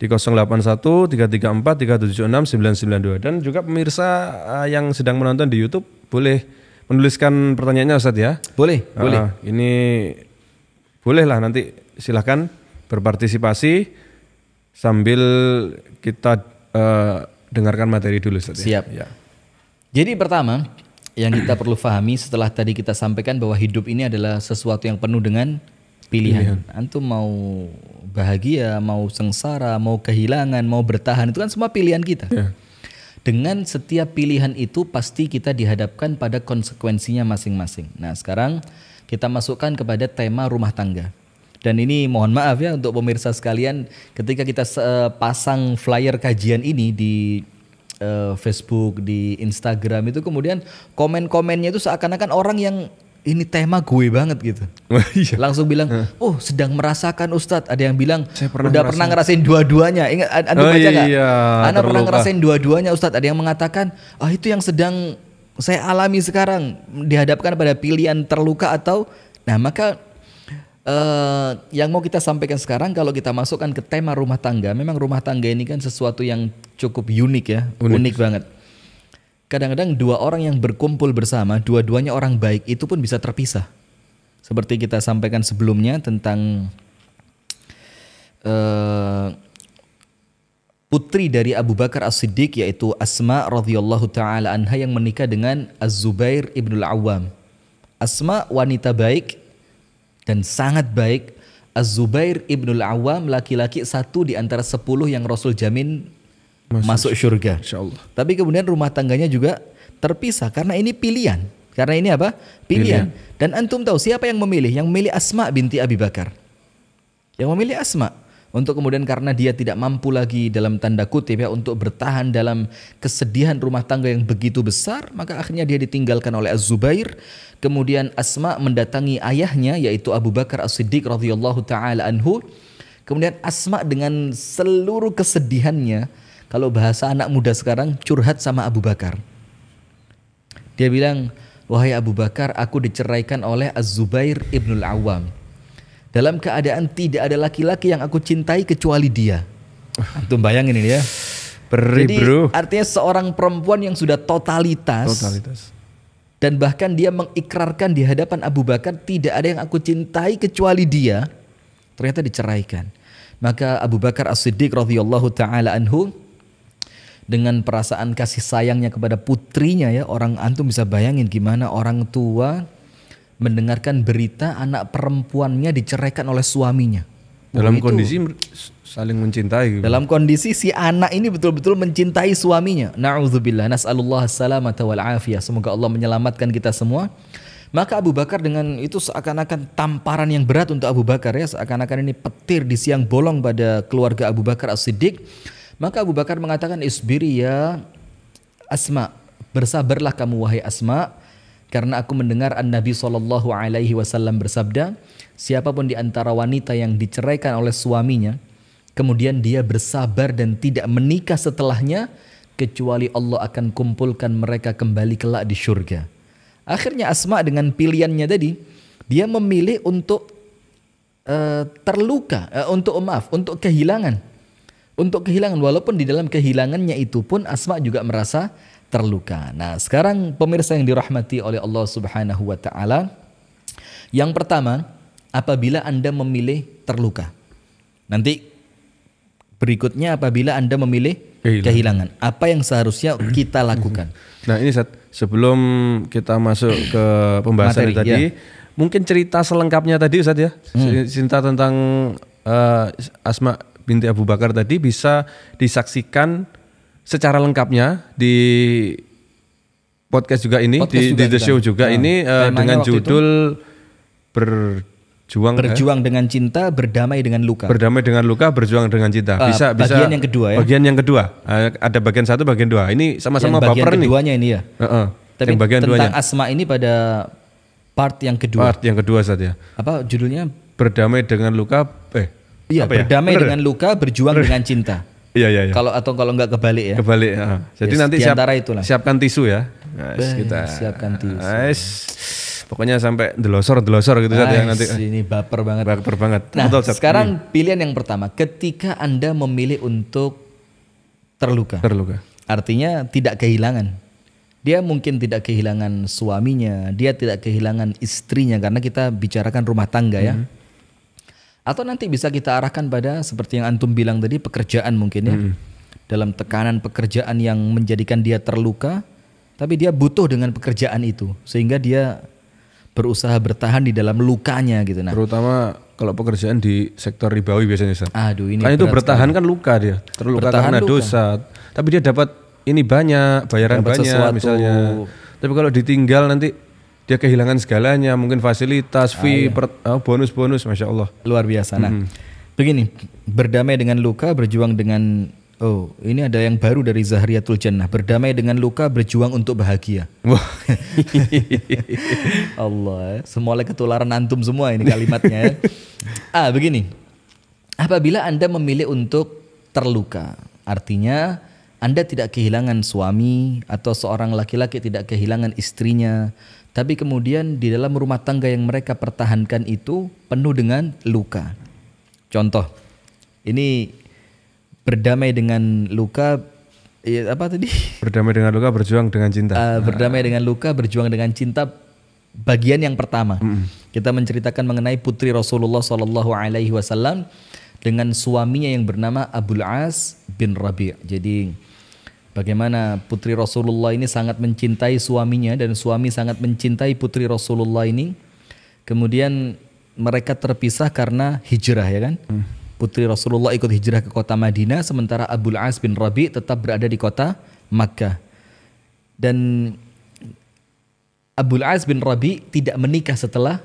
di 081334376992. dan juga pemirsa eh, yang sedang menonton di YouTube boleh menuliskan pertanyaannya Ustadz ya? Boleh, uh, boleh. Ini boleh lah nanti silahkan berpartisipasi sambil kita uh, dengarkan materi dulu Ustadz. Ya. Siap. Ya. Jadi pertama yang kita perlu fahami setelah tadi kita sampaikan bahwa hidup ini adalah sesuatu yang penuh dengan pilihan. pilihan. Antum mau bahagia, mau sengsara, mau kehilangan, mau bertahan itu kan semua pilihan kita. Yeah. Dengan setiap pilihan itu pasti kita dihadapkan pada konsekuensinya masing-masing. Nah sekarang kita masukkan kepada tema rumah tangga. Dan ini mohon maaf ya untuk pemirsa sekalian ketika kita eh, pasang flyer kajian ini di eh, Facebook, di Instagram itu kemudian komen-komennya itu seakan-akan orang yang ini tema gue banget gitu. Oh, iya. Langsung bilang, oh sedang merasakan Ustadz. Ada yang bilang Saya pernah udah pernah ngerasain dua-duanya. Ingat, anda oh, baca iya, nggak? Iya, anda pernah ngerasain dua-duanya Ustadz. Ada yang mengatakan, ah oh, itu yang sedang saya alami sekarang dihadapkan pada pilihan terluka atau nah maka Uh, yang mau kita sampaikan sekarang kalau kita masukkan ke tema rumah tangga, memang rumah tangga ini kan sesuatu yang cukup unik ya, unik, unik banget kadang-kadang dua orang yang berkumpul bersama, dua-duanya orang baik itu pun bisa terpisah. Seperti kita sampaikan sebelumnya tentang uh, putri dari Abu Bakar As-Siddiq yaitu Asma radhiyallahu taala anha yang menikah dengan Az-Zubair ibnul Awam. Asma wanita baik dan sangat baik. Az-Zubair ibnul Awam laki-laki satu di antara sepuluh yang Rasul jamin masuk, masuk surga. Allah. Tapi kemudian rumah tangganya juga terpisah karena ini pilihan. Karena ini apa? Pilihan. pilihan. Dan antum tahu siapa yang memilih? Yang memilih Asma binti Abi Bakar. Yang memilih Asma untuk kemudian karena dia tidak mampu lagi dalam tanda kutip ya untuk bertahan dalam kesedihan rumah tangga yang begitu besar, maka akhirnya dia ditinggalkan oleh Az-Zubair. Kemudian Asma mendatangi ayahnya yaitu Abu Bakar As-Siddiq radhiyallahu taala anhu. Kemudian Asma dengan seluruh kesedihannya kalau bahasa anak muda sekarang curhat sama Abu Bakar. Dia bilang, "Wahai Abu Bakar, aku diceraikan oleh Az-Zubair Ibnul Awam. Dalam keadaan tidak ada laki-laki yang aku cintai kecuali dia." Antum bayangin ini ya. Beri, Jadi bro. artinya seorang perempuan yang sudah totalitas. Totalitas. Dan bahkan dia mengikrarkan di hadapan Abu Bakar tidak ada yang aku cintai kecuali dia. Ternyata diceraikan. Maka Abu Bakar As-Siddiq radhiyallahu taala anhu dengan perasaan kasih sayangnya kepada putrinya ya orang antum bisa bayangin gimana orang tua mendengarkan berita anak perempuannya diceraikan oleh suaminya oh, dalam Begitu. kondisi saling mencintai gitu. dalam kondisi si anak ini betul-betul mencintai suaminya naudzubillah nasallallahu salamata wal afiyah semoga Allah menyelamatkan kita semua maka Abu Bakar dengan itu seakan-akan tamparan yang berat untuk Abu Bakar ya seakan-akan ini petir di siang bolong pada keluarga Abu Bakar As-Siddiq maka Abu Bakar mengatakan isbiri ya Asma, bersabarlah kamu wahai Asma karena aku mendengar An Nabi Shallallahu Alaihi Wasallam bersabda, siapapun di antara wanita yang diceraikan oleh suaminya, kemudian dia bersabar dan tidak menikah setelahnya, kecuali Allah akan kumpulkan mereka kembali kelak di surga. Akhirnya Asma dengan pilihannya tadi, dia memilih untuk uh, terluka, uh, untuk maaf, untuk kehilangan untuk kehilangan walaupun di dalam kehilangannya itu pun Asma juga merasa terluka. Nah, sekarang pemirsa yang dirahmati oleh Allah Subhanahu wa taala, yang pertama, apabila Anda memilih terluka. Nanti berikutnya apabila Anda memilih kehilangan, kehilangan. apa yang seharusnya kita lakukan. Nah, ini saat sebelum kita masuk ke pembahasan Materi, tadi, ya. mungkin cerita selengkapnya tadi Ustaz ya. Hmm. Cerita tentang uh, Asma binti Abu Bakar tadi bisa disaksikan secara lengkapnya di podcast juga ini podcast di, juga di The Show juga, juga nah, ini uh, dengan judul itu, berjuang berjuang eh? dengan cinta berdamai dengan luka berdamai dengan luka berjuang dengan cinta uh, bisa bagian bisa, yang kedua ya bagian yang kedua uh, ada bagian satu bagian dua ini sama-sama bagian baper keduanya nih. ini ya uh -uh. tapi yang bagian tentang duanya. asma ini pada part yang kedua part yang kedua saja ya. apa judulnya berdamai dengan luka eh Iya, ya? berdamai ya? dengan luka, berjuang Bener. dengan cinta. Iya, iya, iya. Kalau atau kalau enggak kebalik ya. Kebalik, ya. Jadi yes, nanti siap, siapkan tisu ya. Nice, kita siapkan tisu. Nice. Pokoknya sampai delosor delosor gitu saja ya nanti. Ini baper banget. Baper banget. Nah, Betul, sekarang ini. Hmm. pilihan yang pertama, ketika Anda memilih untuk terluka. Terluka. Artinya tidak kehilangan dia mungkin tidak kehilangan suaminya, dia tidak kehilangan istrinya karena kita bicarakan rumah tangga ya. Mm -hmm. Atau nanti bisa kita arahkan pada seperti yang antum bilang tadi pekerjaan mungkin ya. Hmm. Dalam tekanan pekerjaan yang menjadikan dia terluka, tapi dia butuh dengan pekerjaan itu sehingga dia berusaha bertahan di dalam lukanya gitu nah. Terutama kalau pekerjaan di sektor ribawi biasanya Ustaz. Aduh ini. Kan itu bertahan sekali. kan luka dia, terluka bertahan karena luka. dosa. Tapi dia dapat ini banyak, bayaran dapat banyak sesuatu. misalnya. Tapi kalau ditinggal nanti dia kehilangan segalanya, mungkin fasilitas, fee, ah, iya. oh, bonus-bonus, masya Allah. Luar biasa. Nah, hmm. begini, berdamai dengan luka, berjuang dengan Oh, ini ada yang baru dari Zahriatul Jannah. Berdamai dengan luka, berjuang untuk bahagia. Allah, eh. semuanya ketularan antum semua ini kalimatnya. Eh. ah, begini. Apabila Anda memilih untuk terluka, artinya Anda tidak kehilangan suami atau seorang laki-laki tidak kehilangan istrinya, tapi kemudian di dalam rumah tangga yang mereka pertahankan itu penuh dengan luka. Contoh, ini berdamai dengan luka ya apa tadi? Berdamai dengan luka, berjuang dengan cinta. Uh, berdamai dengan luka, berjuang dengan cinta. Bagian yang pertama, mm. kita menceritakan mengenai putri Rasulullah Shallallahu Alaihi Wasallam dengan suaminya yang bernama Abu'l As bin Rabi. Jadi Bagaimana putri Rasulullah ini sangat mencintai suaminya dan suami sangat mencintai putri Rasulullah ini. Kemudian mereka terpisah karena hijrah ya kan. Hmm. Putri Rasulullah ikut hijrah ke kota Madinah sementara Abdul As bin Rabi tetap berada di kota Makkah. Dan Abdul Az bin Rabi tidak menikah setelah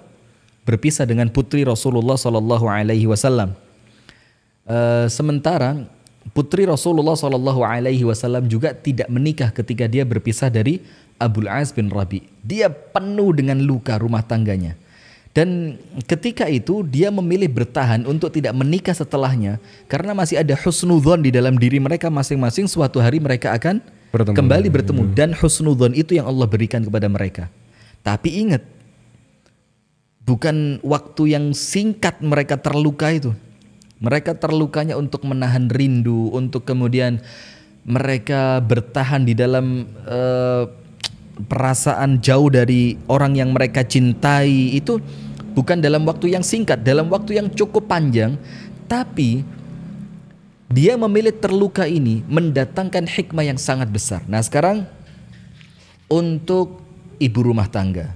berpisah dengan putri Rasulullah Shallallahu Alaihi Wasallam. Eh, sementara Putri Rasulullah Shallallahu Alaihi Wasallam juga tidak menikah ketika dia berpisah dari Abul As bin Rabi. Dia penuh dengan luka rumah tangganya. Dan ketika itu dia memilih bertahan untuk tidak menikah setelahnya karena masih ada husnudzon di dalam diri mereka masing-masing suatu hari mereka akan bertemu. kembali bertemu hmm. dan husnudzon itu yang Allah berikan kepada mereka. Tapi ingat bukan waktu yang singkat mereka terluka itu. Mereka terlukanya untuk menahan rindu, untuk kemudian mereka bertahan di dalam uh, perasaan jauh dari orang yang mereka cintai itu bukan dalam waktu yang singkat, dalam waktu yang cukup panjang, tapi dia memilih terluka ini mendatangkan hikmah yang sangat besar. Nah, sekarang untuk ibu rumah tangga,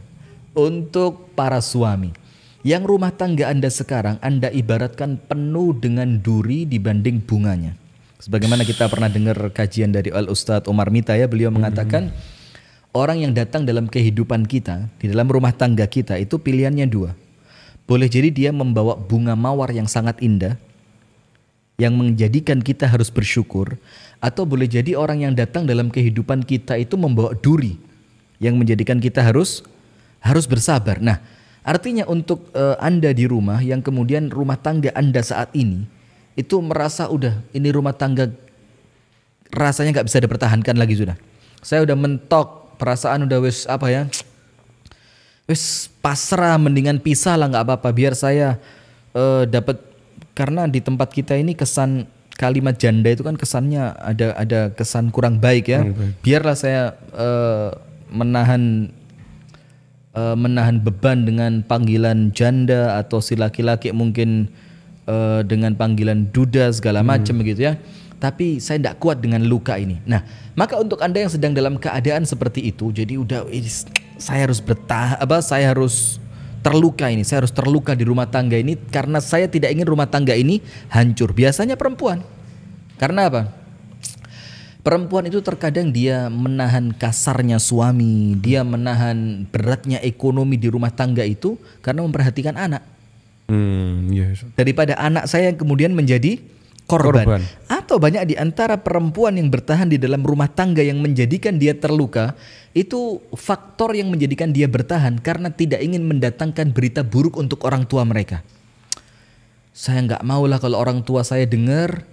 untuk para suami yang rumah tangga Anda sekarang Anda ibaratkan penuh dengan duri dibanding bunganya. Sebagaimana kita pernah dengar kajian dari Al Ustadz Omar Mita ya, beliau mengatakan orang yang datang dalam kehidupan kita, di dalam rumah tangga kita itu pilihannya dua. Boleh jadi dia membawa bunga mawar yang sangat indah yang menjadikan kita harus bersyukur atau boleh jadi orang yang datang dalam kehidupan kita itu membawa duri yang menjadikan kita harus harus bersabar. Nah, Artinya untuk uh, Anda di rumah yang kemudian rumah tangga Anda saat ini itu merasa udah ini rumah tangga rasanya nggak bisa dipertahankan lagi sudah. Saya udah mentok, perasaan udah wis apa ya? Wis pasrah mendingan pisah lah nggak apa-apa biar saya uh, dapat karena di tempat kita ini kesan kalimat janda itu kan kesannya ada ada kesan kurang baik ya. Biarlah saya uh, menahan uh, menahan beban dengan panggilan janda atau si laki-laki mungkin uh, dengan panggilan duda segala hmm. macam hmm. gitu ya. Tapi saya tidak kuat dengan luka ini. Nah, maka untuk anda yang sedang dalam keadaan seperti itu, jadi udah saya harus bertah, apa saya harus terluka ini, saya harus terluka di rumah tangga ini karena saya tidak ingin rumah tangga ini hancur. Biasanya perempuan. Karena apa? Perempuan itu terkadang dia menahan kasarnya suami, dia menahan beratnya ekonomi di rumah tangga itu karena memperhatikan anak. Hmm, yes. Iya, Daripada anak saya yang kemudian menjadi korban. korban. Atau banyak di antara perempuan yang bertahan di dalam rumah tangga yang menjadikan dia terluka, itu faktor yang menjadikan dia bertahan karena tidak ingin mendatangkan berita buruk untuk orang tua mereka. Saya nggak mau lah kalau orang tua saya dengar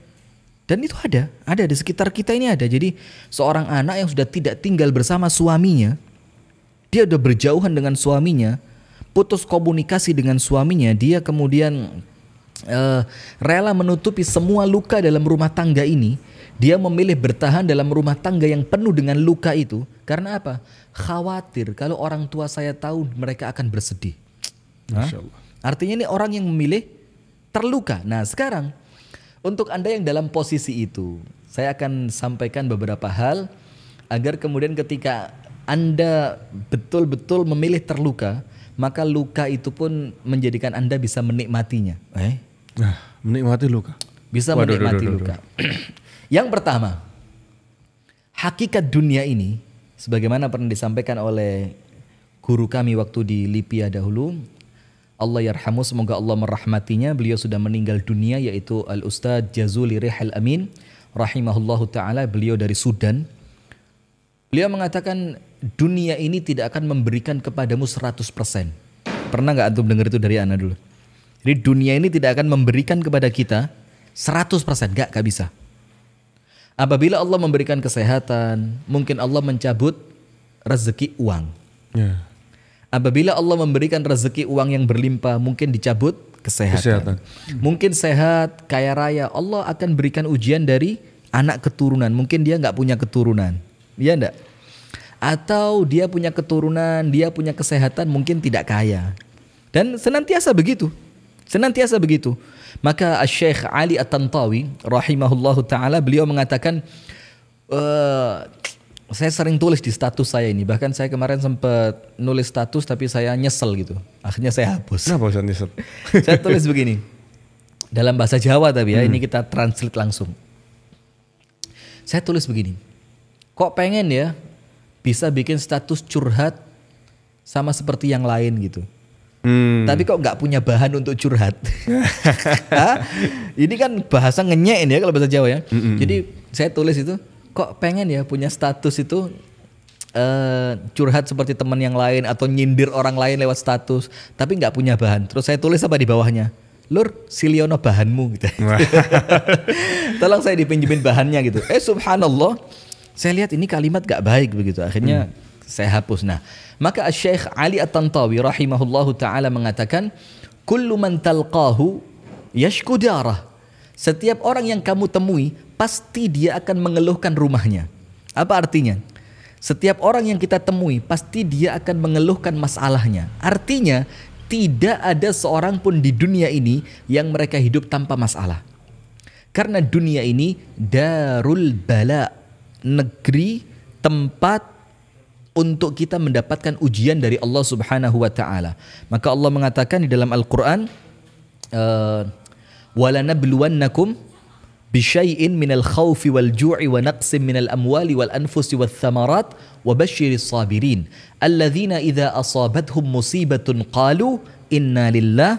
dan itu ada, ada di sekitar kita ini ada. Jadi seorang anak yang sudah tidak tinggal bersama suaminya, dia sudah berjauhan dengan suaminya, putus komunikasi dengan suaminya, dia kemudian uh, rela menutupi semua luka dalam rumah tangga ini. Dia memilih bertahan dalam rumah tangga yang penuh dengan luka itu karena apa? Khawatir kalau orang tua saya tahu mereka akan bersedih. Artinya ini orang yang memilih terluka. Nah sekarang untuk Anda yang dalam posisi itu, saya akan sampaikan beberapa hal agar kemudian ketika Anda betul-betul memilih terluka, maka luka itu pun menjadikan Anda bisa menikmatinya. Eh? Nah, menikmati luka. Bisa Waduh, menikmati duh, duh, duh, luka. yang pertama, hakikat dunia ini sebagaimana pernah disampaikan oleh guru kami waktu di Lipia dahulu, Allah yarhamu semoga Allah merahmatinya beliau sudah meninggal dunia yaitu Al Ustaz Jazuli Rihal Amin rahimahullahu taala beliau dari Sudan beliau mengatakan dunia ini tidak akan memberikan kepadamu 100% pernah nggak antum dengar itu dari Ana dulu jadi dunia ini tidak akan memberikan kepada kita 100% nggak gak bisa apabila Allah memberikan kesehatan mungkin Allah mencabut rezeki uang yeah. Apabila Allah memberikan rezeki uang yang berlimpah, mungkin dicabut kesehatan. kesehatan. Mungkin sehat, kaya raya, Allah akan berikan ujian dari anak keturunan. Mungkin dia nggak punya keturunan, iya enggak? Atau dia punya keturunan, dia punya kesehatan, mungkin tidak kaya. Dan senantiasa begitu, senantiasa begitu. Maka Syekh Ali At-Tantawi rahimahullahu taala beliau mengatakan eh, saya sering tulis di status saya ini. Bahkan saya kemarin sempat nulis status tapi saya nyesel gitu. Akhirnya saya hapus. Kenapa saya nyesel? saya tulis begini. Dalam bahasa Jawa tapi ya, hmm. ini kita translate langsung. Saya tulis begini. Kok pengen ya bisa bikin status curhat sama seperti yang lain gitu. Hmm. Tapi kok nggak punya bahan untuk curhat? ini kan bahasa ngenyek ini ya kalau bahasa Jawa ya. Hmm Jadi saya tulis itu kok pengen ya punya status itu Uh, curhat seperti teman yang lain atau nyindir orang lain lewat status tapi nggak punya bahan terus saya tulis apa di bawahnya Lur, Siliono bahanmu gitu. Tolong saya dipinjemin bahannya gitu. Eh subhanallah, saya lihat ini kalimat gak baik begitu. Akhirnya hmm. saya hapus. Nah, maka Syekh Ali At-Tantawi rahimahullahu taala mengatakan, "Kullu man talqahu yashku darah." Setiap orang yang kamu temui pasti dia akan mengeluhkan rumahnya. Apa artinya? Setiap orang yang kita temui pasti dia akan mengeluhkan masalahnya. Artinya, tidak ada seorang pun di dunia ini yang mereka hidup tanpa masalah. Karena dunia ini darul bala, negeri tempat untuk kita mendapatkan ujian dari Allah Subhanahu wa taala. Maka Allah mengatakan di dalam Al-Qur'an uh, بشيء من الخوف والجوع ونقص من الأموال والأنفس والثمرات وبشر الصابرين الذين إذا أصابتهم مصيبة قالوا إنا لله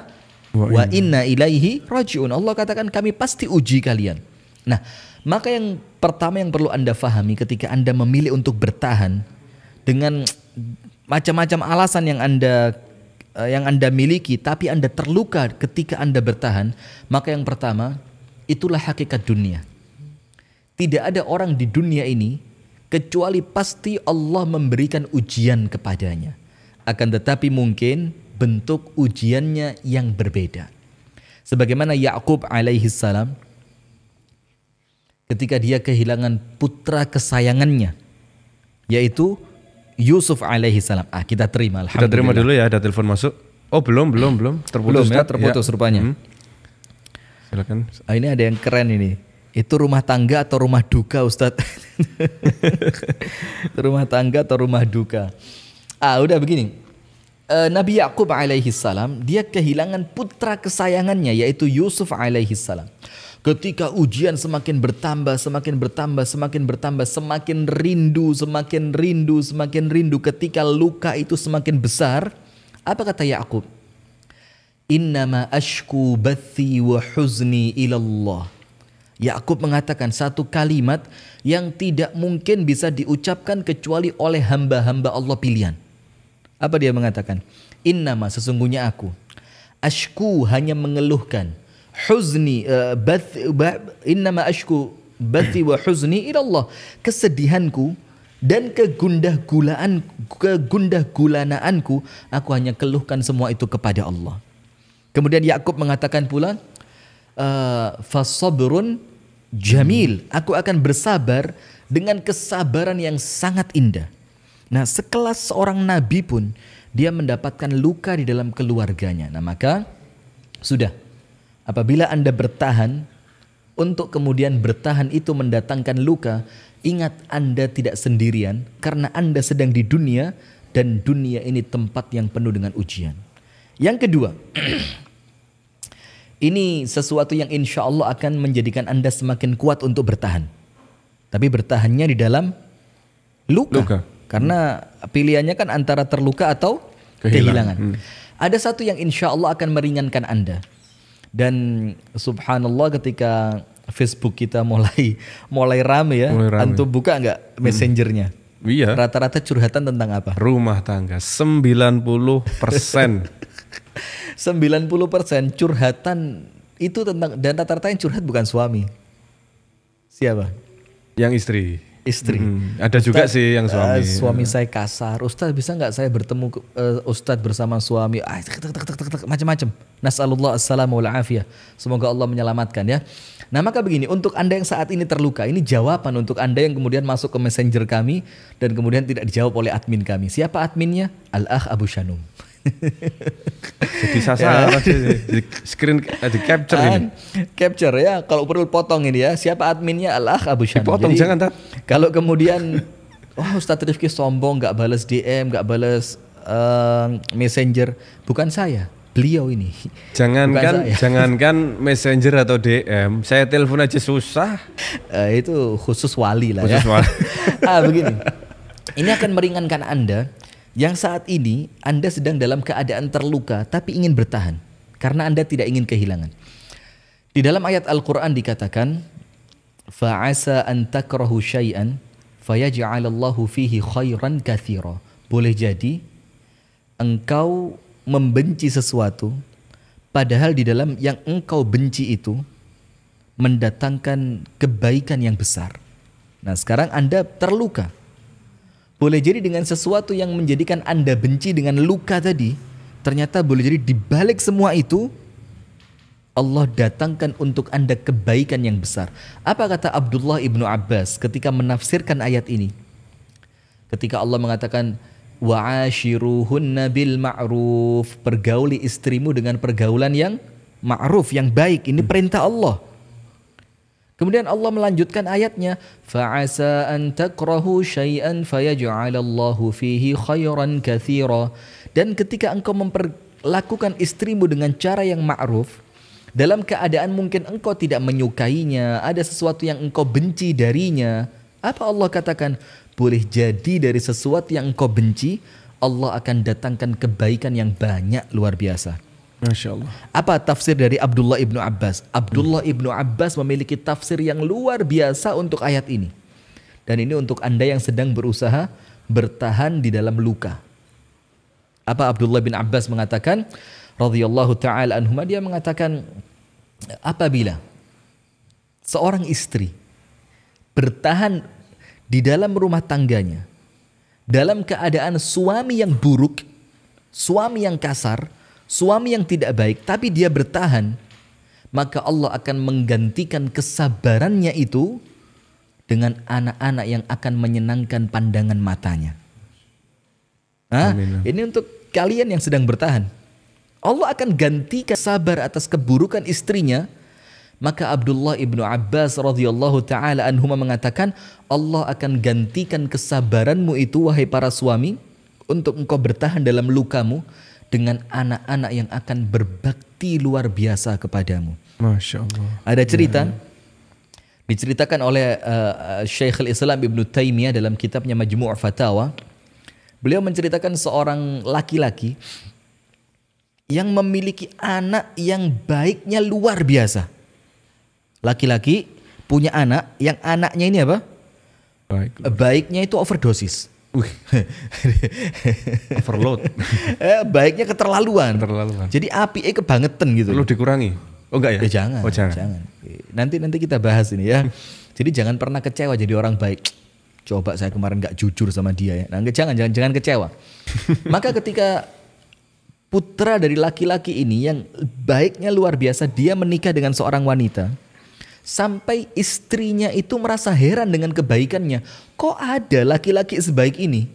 وإنا إليه راجعون Allah katakan kami pasti uji kalian nah maka yang pertama yang perlu Anda fahami ketika Anda memilih untuk bertahan dengan macam-macam alasan yang Anda eh, yang Anda miliki tapi Anda terluka ketika Anda bertahan maka yang pertama Itulah hakikat dunia. Tidak ada orang di dunia ini kecuali pasti Allah memberikan ujian kepadanya. Akan tetapi mungkin bentuk ujiannya yang berbeda. Sebagaimana Yakub alaihi salam ketika dia kehilangan putra kesayangannya yaitu Yusuf alaihi salam. Ah, kita terima Kita terima dulu ya, ada telepon masuk. Oh, belum, belum, belum. Terputus belum ya, terputus ya. rupanya. Hmm silakan. Ah, ini ada yang keren ini. Itu rumah tangga atau rumah duka, Ustadz? rumah tangga atau rumah duka? Ah, udah begini. Uh, Nabi Yakub alaihi salam dia kehilangan putra kesayangannya yaitu Yusuf alaihi salam. Ketika ujian semakin bertambah, semakin bertambah, semakin bertambah, semakin rindu, semakin rindu, semakin rindu ketika luka itu semakin besar, apa kata Yakub? Innama ashku bathi wa huzni ilallah. Yakub mengatakan satu kalimat yang tidak mungkin bisa diucapkan kecuali oleh hamba-hamba Allah pilihan. Apa dia mengatakan? Innama sesungguhnya aku. Ashku hanya mengeluhkan. Huzni uh, bath, innama ashku bathi wa huzni ilallah. Kesedihanku dan kegundah gulaan kegundah gulanaanku aku hanya keluhkan semua itu kepada Allah. Kemudian Yakub mengatakan pula eh, fasabrun jamil. Aku akan bersabar dengan kesabaran yang sangat indah. Nah, sekelas seorang nabi pun dia mendapatkan luka di dalam keluarganya. Nah, maka sudah apabila Anda bertahan untuk kemudian bertahan itu mendatangkan luka, ingat Anda tidak sendirian karena Anda sedang di dunia dan dunia ini tempat yang penuh dengan ujian. Yang kedua, Ini sesuatu yang insya Allah akan menjadikan Anda semakin kuat untuk bertahan. Tapi bertahannya di dalam luka. luka. Karena pilihannya kan antara terluka atau kehilangan. kehilangan. Hmm. Ada satu yang insya Allah akan meringankan Anda. Dan subhanallah ketika Facebook kita mulai mulai rame ya. Mulai rame. Antum buka nggak hmm. messengernya? Hmm. Iya. Rata-rata curhatan tentang apa? Rumah tangga. 90 persen 90% curhatan itu tentang dan rata-rata yang curhat bukan suami. Siapa? Yang istri. Istri. Hmm, ada Ustaz, juga sih yang suami. Uh, suami saya kasar. Ustaz bisa nggak saya bertemu uh, eh, Ustaz bersama suami? Ah, macam-macam. Nasallallahu assalamu afiyah. Semoga Allah menyelamatkan ya. Nah maka begini, untuk Anda yang saat ini terluka, ini jawaban untuk Anda yang kemudian masuk ke messenger kami dan kemudian tidak dijawab oleh admin kami. Siapa adminnya? Al-Akh Abu Shanum jadi sasaran ya. jadi screen eh, di capture ini ah, capture ya kalau perlu potong ini ya siapa adminnya Allah Abu Syam potong jangan tak kalau kemudian wah oh, Ustadz Rifki sombong nggak balas DM nggak balas uh, messenger bukan saya beliau ini. Jangankan jangankan messenger atau DM, saya telepon aja susah. Uh, itu khusus wali lah ya. khusus ya. Wali. ah begini. Ini akan meringankan Anda yang saat ini Anda sedang dalam keadaan terluka tapi ingin bertahan karena Anda tidak ingin kehilangan. Di dalam ayat Al-Qur'an dikatakan fa'asa an takrahu syai'an fayaj'alallahu fihi khairan katsira. Boleh jadi engkau membenci sesuatu padahal di dalam yang engkau benci itu mendatangkan kebaikan yang besar. Nah, sekarang Anda terluka boleh jadi dengan sesuatu yang menjadikan Anda benci dengan luka tadi, ternyata boleh jadi dibalik semua itu, Allah datangkan untuk Anda kebaikan yang besar. Apa kata Abdullah ibnu Abbas ketika menafsirkan ayat ini? Ketika Allah mengatakan, Wa'ashiruhunna bil ma'ruf. Pergauli istrimu dengan pergaulan yang ma'ruf, yang baik. Ini perintah Allah. Kemudian Allah melanjutkan ayatnya, أَن تَكْرَهُ شَيْئًا فَيَجْعَلَ اللَّهُ فِيهِ خَيْرًا كَثِيرًا Dan ketika engkau memperlakukan istrimu dengan cara yang ma'ruf, dalam keadaan mungkin engkau tidak menyukainya, ada sesuatu yang engkau benci darinya. Apa Allah katakan? Boleh jadi dari sesuatu yang engkau benci, Allah akan datangkan kebaikan yang banyak luar biasa. Masya Allah. Apa tafsir dari Abdullah ibnu Abbas? Abdullah hmm. ibnu Abbas memiliki tafsir yang luar biasa untuk ayat ini. Dan ini untuk anda yang sedang berusaha bertahan di dalam luka. Apa Abdullah bin Abbas mengatakan? radhiyallahu taala anhuma dia mengatakan apabila seorang istri bertahan di dalam rumah tangganya dalam keadaan suami yang buruk, suami yang kasar, suami yang tidak baik tapi dia bertahan, maka Allah akan menggantikan kesabarannya itu dengan anak-anak yang akan menyenangkan pandangan matanya. Hah? Ini untuk kalian yang sedang bertahan. Allah akan gantikan sabar atas keburukan istrinya. Maka Abdullah ibnu Abbas radhiyallahu taala anhu mengatakan, Allah akan gantikan kesabaranmu itu wahai para suami untuk engkau bertahan dalam lukamu dengan anak-anak yang akan berbakti luar biasa kepadamu. Masya Allah. Ada ya. cerita ya. diceritakan oleh uh, Syekhul Islam Ibn Taimiyah dalam kitabnya Majmu' Fatawa. Beliau menceritakan seorang laki-laki yang memiliki anak yang baiknya luar biasa. Laki-laki punya anak yang anaknya ini apa? Baik. Baiknya itu overdosis. Overload. eh, baiknya keterlaluan. Keterlaluan. Jadi api eh kebangetan gitu. Perlu dikurangi. Oh enggak ya? Ya jangan. Oh, jangan. jangan. Nanti nanti kita bahas ini ya. jadi jangan pernah kecewa jadi orang baik. Coba saya kemarin nggak jujur sama dia ya. Nah, jangan jangan jangan kecewa. Maka ketika putra dari laki-laki ini yang baiknya luar biasa dia menikah dengan seorang wanita sampai istrinya itu merasa heran dengan kebaikannya. Kok ada laki-laki sebaik ini?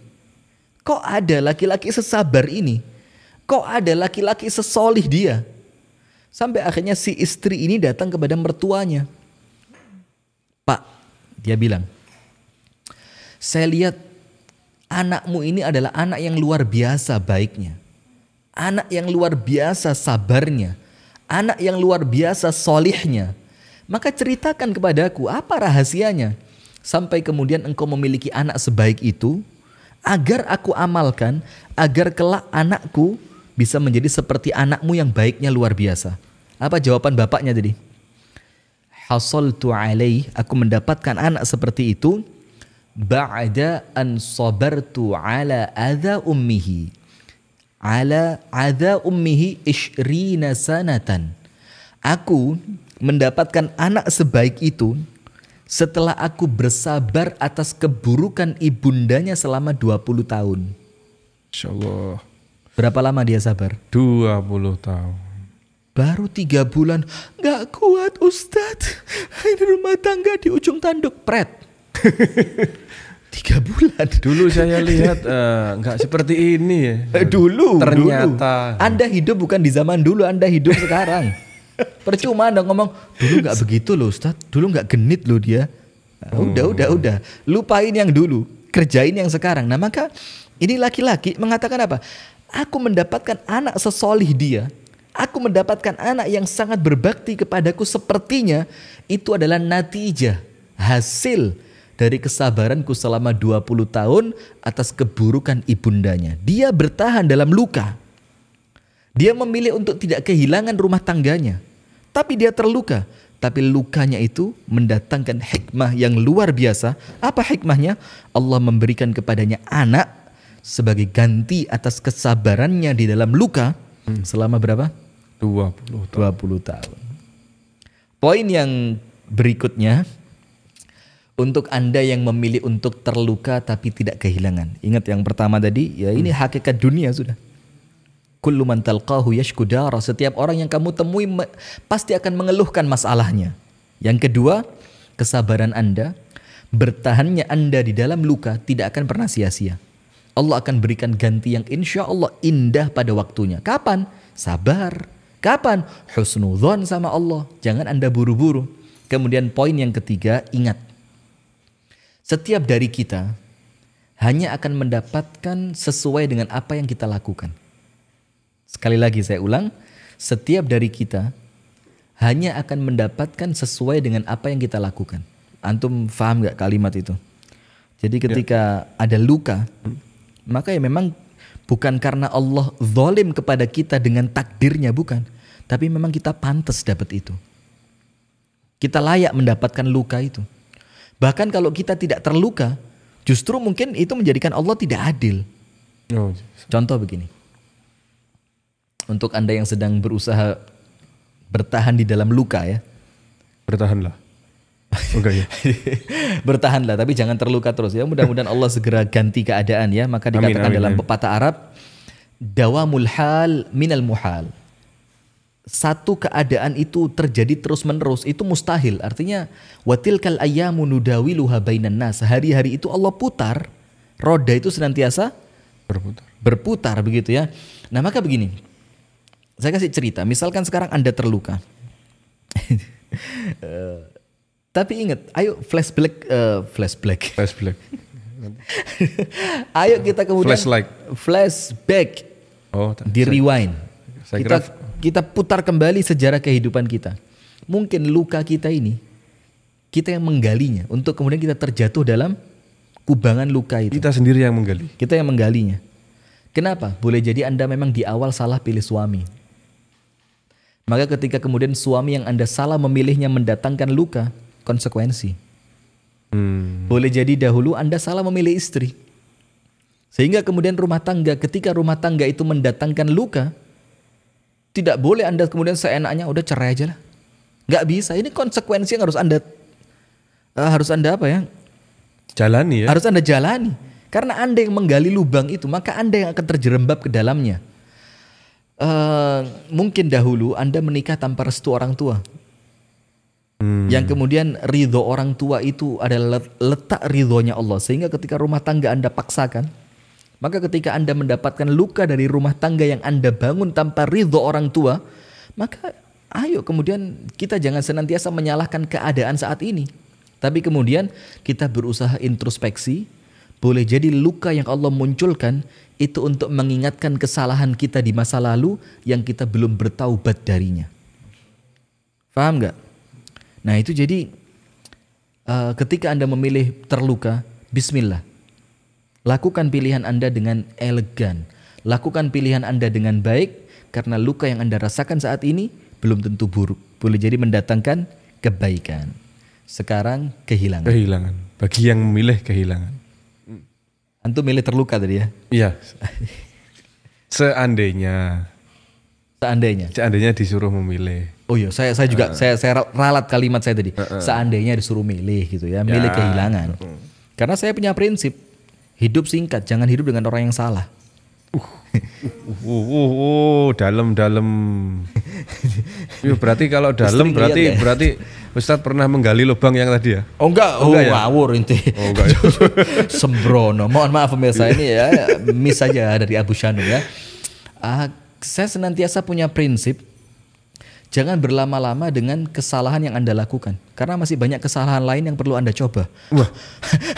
Kok ada laki-laki sesabar ini? Kok ada laki-laki sesolih dia? Sampai akhirnya si istri ini datang kepada mertuanya. Pak, dia bilang, saya lihat anakmu ini adalah anak yang luar biasa baiknya. Anak yang luar biasa sabarnya. Anak yang luar biasa solihnya maka ceritakan kepadaku apa rahasianya sampai kemudian engkau memiliki anak sebaik itu agar aku amalkan agar kelak anakku bisa menjadi seperti anakmu yang baiknya luar biasa. Apa jawaban bapaknya tadi? Hasaltu alaih, aku mendapatkan anak seperti itu ba'da an sabartu ala adha ummihi ala adha ummihi ishrina sanatan. Aku mendapatkan anak sebaik itu setelah aku bersabar atas keburukan ibundanya selama 20 tahun. Insya Allah. Berapa lama dia sabar? 20 tahun. Baru tiga bulan, gak kuat Ustadz. Ini rumah tangga di ujung tanduk, pret. tiga bulan. Dulu saya lihat eh, nggak uh, seperti ini ya. Eh, dulu. Ternyata. Dulu. Anda hidup bukan di zaman dulu, Anda hidup sekarang. Percuma dong ngomong dulu nggak begitu loh Ustad, dulu nggak genit loh dia. Nah, hmm. Udah udah hmm. udah, lupain yang dulu, kerjain yang sekarang. Nah maka ini laki-laki mengatakan apa? Aku mendapatkan anak sesolih dia. Aku mendapatkan anak yang sangat berbakti kepadaku sepertinya itu adalah natijah, hasil dari kesabaranku selama 20 tahun atas keburukan ibundanya. Dia bertahan dalam luka. Dia memilih untuk tidak kehilangan rumah tangganya tapi dia terluka. Tapi lukanya itu mendatangkan hikmah yang luar biasa. Apa hikmahnya? Allah memberikan kepadanya anak sebagai ganti atas kesabarannya di dalam luka hmm. selama berapa? 20 tahun. 20 tahun. Poin yang berikutnya untuk Anda yang memilih untuk terluka tapi tidak kehilangan. Ingat yang pertama tadi, ya ini hmm. hakikat dunia sudah. Kullu man talqahu yashku Setiap orang yang kamu temui pasti akan mengeluhkan masalahnya. Yang kedua, kesabaran Anda, bertahannya Anda di dalam luka tidak akan pernah sia-sia. Allah akan berikan ganti yang insya Allah indah pada waktunya. Kapan? Sabar. Kapan? Husnudhan sama Allah. Jangan Anda buru-buru. Kemudian poin yang ketiga, ingat. Setiap dari kita hanya akan mendapatkan sesuai dengan apa yang kita lakukan. Sekali lagi saya ulang, setiap dari kita hanya akan mendapatkan sesuai dengan apa yang kita lakukan. Antum faham nggak kalimat itu? Jadi ya. ketika ya. ada luka, maka ya memang bukan karena Allah zalim kepada kita dengan takdirnya bukan, tapi memang kita pantas dapat itu. Kita layak mendapatkan luka itu. Bahkan kalau kita tidak terluka, justru mungkin itu menjadikan Allah tidak adil. Oh, iya. Contoh begini. Untuk Anda yang sedang berusaha bertahan di dalam luka ya. Bertahanlah. Enggak ya. bertahanlah tapi jangan terluka terus ya. Mudah-mudahan Allah segera ganti keadaan ya. Maka dikatakan amin, amin, dalam pepatah Arab dawamul hal minal muhal. Satu keadaan itu terjadi terus-menerus itu mustahil. Artinya watilkal ayyamu nudawiluha bainan nas. Hari-hari itu Allah putar roda itu senantiasa berputar. Berputar begitu ya. Nah, maka begini saya kasih cerita, misalkan sekarang Anda terluka. Eh, tapi ingat, ayo flash flashback uh, eh, Flash Flashback. ayo kita kemudian flash Flashback. Oh, di rewind. Saya kita kira... kita putar kembali sejarah kehidupan kita. Mungkin luka kita ini kita yang menggalinya untuk kemudian kita terjatuh dalam kubangan luka itu. Kita sendiri yang menggali. Kita yang menggalinya. Kenapa? Boleh jadi Anda memang di awal salah pilih suami. Maka ketika kemudian suami yang Anda salah memilihnya mendatangkan luka, konsekuensi. Hmm. Boleh jadi dahulu Anda salah memilih istri. Sehingga kemudian rumah tangga, ketika rumah tangga itu mendatangkan luka, tidak boleh Anda kemudian seenaknya udah cerai aja lah. Gak bisa, ini konsekuensi yang harus Anda uh, harus Anda apa ya? Jalani ya. Harus Anda jalani. Karena Anda yang menggali lubang itu, maka Anda yang akan terjerembab ke dalamnya uh, mungkin dahulu Anda menikah tanpa restu orang tua. Hmm. Yang kemudian ridho orang tua itu adalah letak ridhonya Allah. Sehingga ketika rumah tangga Anda paksakan, maka ketika Anda mendapatkan luka dari rumah tangga yang Anda bangun tanpa ridho orang tua, maka ayo kemudian kita jangan senantiasa menyalahkan keadaan saat ini. Tapi kemudian kita berusaha introspeksi, boleh jadi luka yang Allah munculkan itu untuk mengingatkan kesalahan kita di masa lalu yang kita belum bertaubat darinya. Faham nggak? Nah itu jadi uh, ketika Anda memilih terluka, Bismillah. Lakukan pilihan Anda dengan elegan. Lakukan pilihan Anda dengan baik karena luka yang Anda rasakan saat ini belum tentu buruk. Boleh jadi mendatangkan kebaikan. Sekarang kehilangan. Kehilangan. Bagi yang memilih kehilangan. Antum milih terluka tadi ya? Iya. Seandainya. Seandainya. Seandainya disuruh memilih. Oh iya, saya saya juga uh. saya saya ralat kalimat saya tadi. Uh, uh. Seandainya disuruh milih gitu ya, ya. milih ya. kehilangan. Uh. Karena saya punya prinsip hidup singkat, jangan hidup dengan orang yang salah. Uh, uh, uh, uh, uh dalam dalam. berarti kalau dalam berarti ya? berarti Ustadz pernah menggali lubang yang tadi ya? Oh enggak, oh, enggak oh, ya? ngawur inti. Oh enggak ya. Sembrono. Mohon maaf pemirsa iya. ini ya, miss saja dari Abu Shanu ya. Uh, saya senantiasa punya prinsip jangan berlama-lama dengan kesalahan yang Anda lakukan. Karena masih banyak kesalahan lain yang perlu Anda coba. Wah.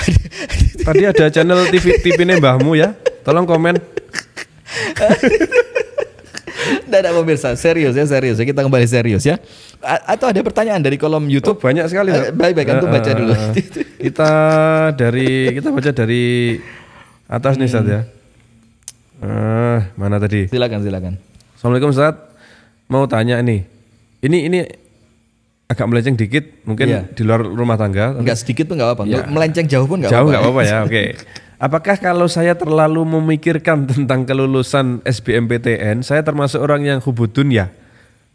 Tadi ada channel TV TV-nya Mbahmu ya. Tolong komen. Tidak, pemirsa, serius ya, serius ya. Kita kembali serius ya atau ada pertanyaan dari kolom YouTube? Oh, banyak sekali. Eh, baik-baik, antum uh, baca eh, dulu. kita dari kita baca dari atas hmm. nih saat ya. Uh, mana tadi? Silakan, silakan. Assalamualaikum saat Mau tanya nih. Ini ini agak melenceng dikit, mungkin yeah. di luar rumah tangga. Enggak sedikit pun enggak apa-apa. Yeah. Melenceng jauh pun enggak apa-apa. Jauh enggak apa-apa ya. Oke. Okay. Apakah kalau saya terlalu memikirkan tentang kelulusan SBMPTN, saya termasuk orang yang hubudun ya?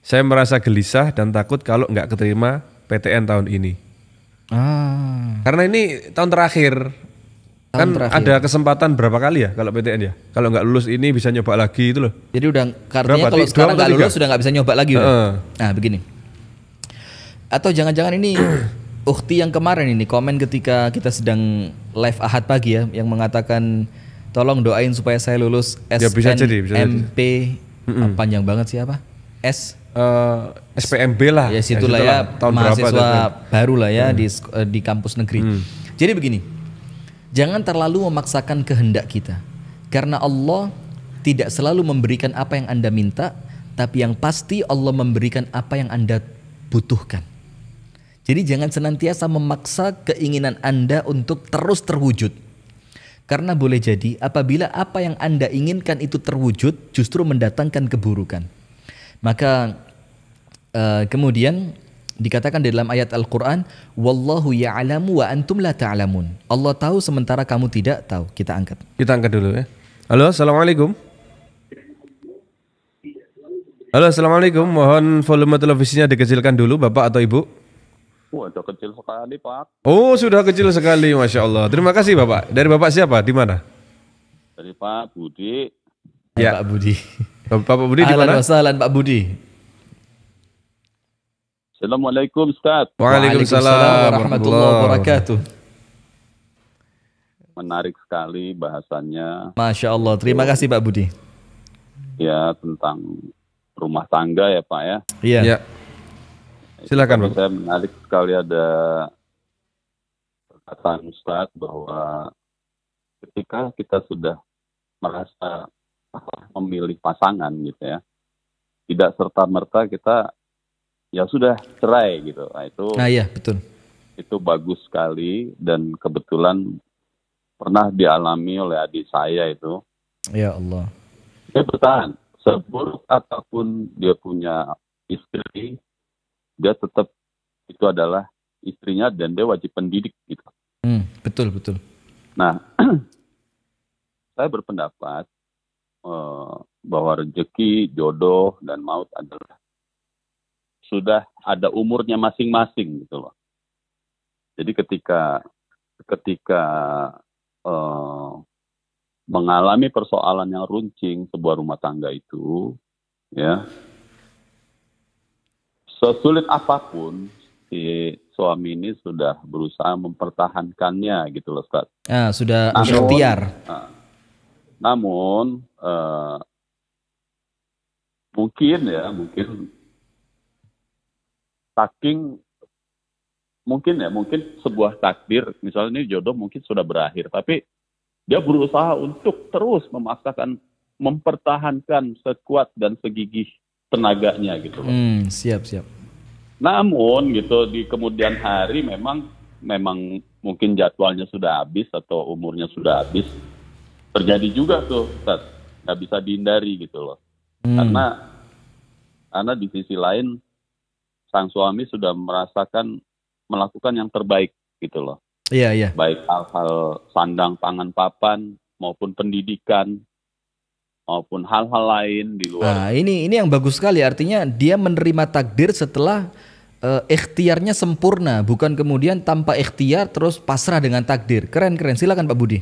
Saya merasa gelisah dan takut kalau nggak keterima PTN tahun ini. Ah. Karena ini tahun terakhir. Tahun kan terakhir. ada kesempatan berapa kali ya kalau PTN ya? Kalau nggak lulus ini bisa nyoba lagi itu loh. Jadi udah kartunya kalau sekarang nggak lulus sudah nggak bisa nyoba lagi. Uh. Nah begini. Atau jangan-jangan ini Ukti yang kemarin ini komen ketika kita sedang live Ahad pagi ya yang mengatakan tolong doain supaya saya lulus SNMP ya, bisa jadi, bisa jadi. Mm panjang banget siapa S uh, eh, SPMB lah. Ya, ya situlah ya, ya tahun mahasiswa berapa, baru lah ya hmm. di eh, di kampus negeri. Hmm. Jadi begini, jangan terlalu memaksakan kehendak kita. Karena Allah tidak selalu memberikan apa yang Anda minta, tapi yang pasti Allah memberikan apa yang Anda butuhkan. Jadi jangan senantiasa memaksa keinginan Anda untuk terus terwujud. Karena boleh jadi apabila apa yang Anda inginkan itu terwujud justru mendatangkan keburukan. Maka uh, kemudian dikatakan di dalam ayat Al-Qur'an, "Wallahu ya'lamu wa antum la ta'lamun." Ta Allah tahu sementara kamu tidak tahu. Kita angkat. Kita angkat dulu ya. Halo, Assalamualaikum. Halo, Assalamualaikum. Mohon volume televisinya dikecilkan dulu Bapak atau Ibu. Oh, sudah kecil sekali, Pak. Oh, sudah kecil sekali, Masya Allah. Terima kasih, Bapak. Dari Bapak siapa? Di mana? Dari Pak Budi. Ya. Pak Budi. Bapak Budi di mana? Assalamualaikum Pak Budi. Assalamualaikum Ustaz. Waalaikumsalam, Waalaikumsalam warahmatullahi wabarakatuh. Menarik sekali bahasannya. Masya Allah. Terima iya. kasih Pak Budi. Ya tentang rumah tangga ya Pak ya. Iya. Ya. Silakan Pak. Saya menarik sekali ada perkataan Ustaz bahwa ketika kita sudah merasa memilih pasangan gitu ya tidak serta merta kita ya sudah cerai gitu nah itu nah iya betul itu bagus sekali dan kebetulan pernah dialami oleh adik saya itu ya Allah dia bertahan seburuk ataupun dia punya istri dia tetap itu adalah istrinya dan dia wajib pendidik gitu hmm, betul betul nah saya berpendapat Eh, bahwa rezeki, jodoh, dan maut adalah sudah ada umurnya masing-masing gitu loh. Jadi ketika ketika eh, mengalami persoalan yang runcing sebuah rumah tangga itu, ya sesulit apapun si suami ini sudah berusaha mempertahankannya gitu loh Ustaz. Ah, sudah namun, Nah, namun Eh, mungkin ya mungkin saking mungkin ya mungkin sebuah takdir misalnya ini jodoh mungkin sudah berakhir tapi dia berusaha untuk terus memaksakan mempertahankan sekuat dan segigih tenaganya gitu loh. Hmm, siap siap. Namun gitu di kemudian hari memang memang mungkin jadwalnya sudah habis atau umurnya sudah habis terjadi juga tuh Ustaz nggak bisa dihindari gitu loh. Hmm. Karena karena di sisi lain sang suami sudah merasakan melakukan yang terbaik gitu loh. Iya iya. Baik hal-hal sandang pangan papan maupun pendidikan maupun hal-hal lain di luar. Nah, ini ini yang bagus sekali artinya dia menerima takdir setelah uh, ikhtiarnya sempurna bukan kemudian tanpa ikhtiar terus pasrah dengan takdir. Keren keren silakan Pak Budi.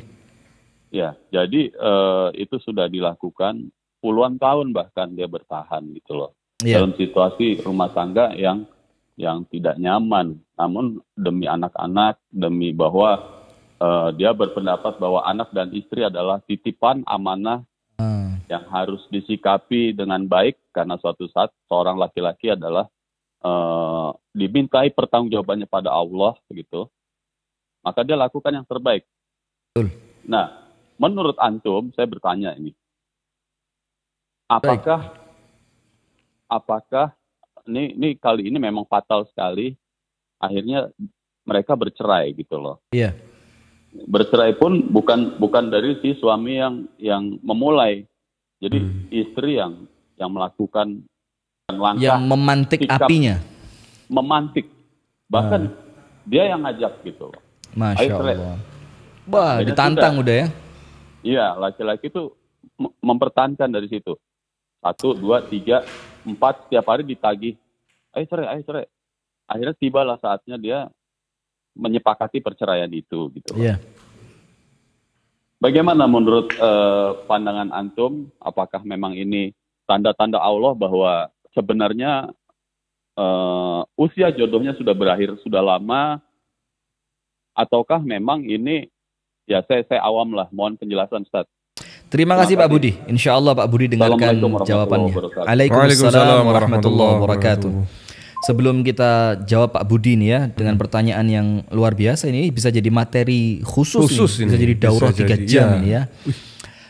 Ya, jadi uh, itu sudah dilakukan puluhan tahun bahkan dia bertahan gitu loh. Yeah. Dalam situasi rumah tangga yang yang tidak nyaman. Namun demi anak-anak, demi bahwa uh, dia berpendapat bahwa anak dan istri adalah titipan amanah hmm. yang harus disikapi dengan baik karena suatu saat seorang laki-laki adalah uh, dimintai pertanggungjawabannya pada Allah gitu. Maka dia lakukan yang terbaik. Betul. Nah, Menurut antum, saya bertanya ini, apakah Baik. apakah ini ini kali ini memang fatal sekali, akhirnya mereka bercerai gitu loh. Iya. Bercerai pun bukan bukan dari si suami yang yang memulai, jadi hmm. istri yang yang melakukan langkah yang memantik sikap, apinya, memantik bahkan hmm. dia yang ngajak gitu. Loh. Masya Ayo, Allah. Bah, ditantang sudah. udah ya. Iya, laki-laki itu mempertahankan dari situ. Satu, dua, tiga, empat, setiap hari ditagih. Ayo cerai, ayo cerai. Akhirnya tibalah saatnya dia menyepakati perceraian itu gitu. Iya. Bagaimana menurut eh, pandangan antum? Apakah memang ini tanda-tanda Allah bahwa sebenarnya eh, usia jodohnya sudah berakhir sudah lama, ataukah memang ini Ya, saya saya awam lah, mohon penjelasan Ustaz. Terima, Terima kasih Pak Budi. Insya Allah Pak Budi dengarkan jawabannya. Waalaikumsalam warahmatullahi wabarakatuh. Sebelum kita jawab Pak Budi nih ya dengan hmm. pertanyaan yang luar biasa ini bisa jadi materi khusus, khusus ini. ini. bisa jadi daurah tiga jam ya. ini ya.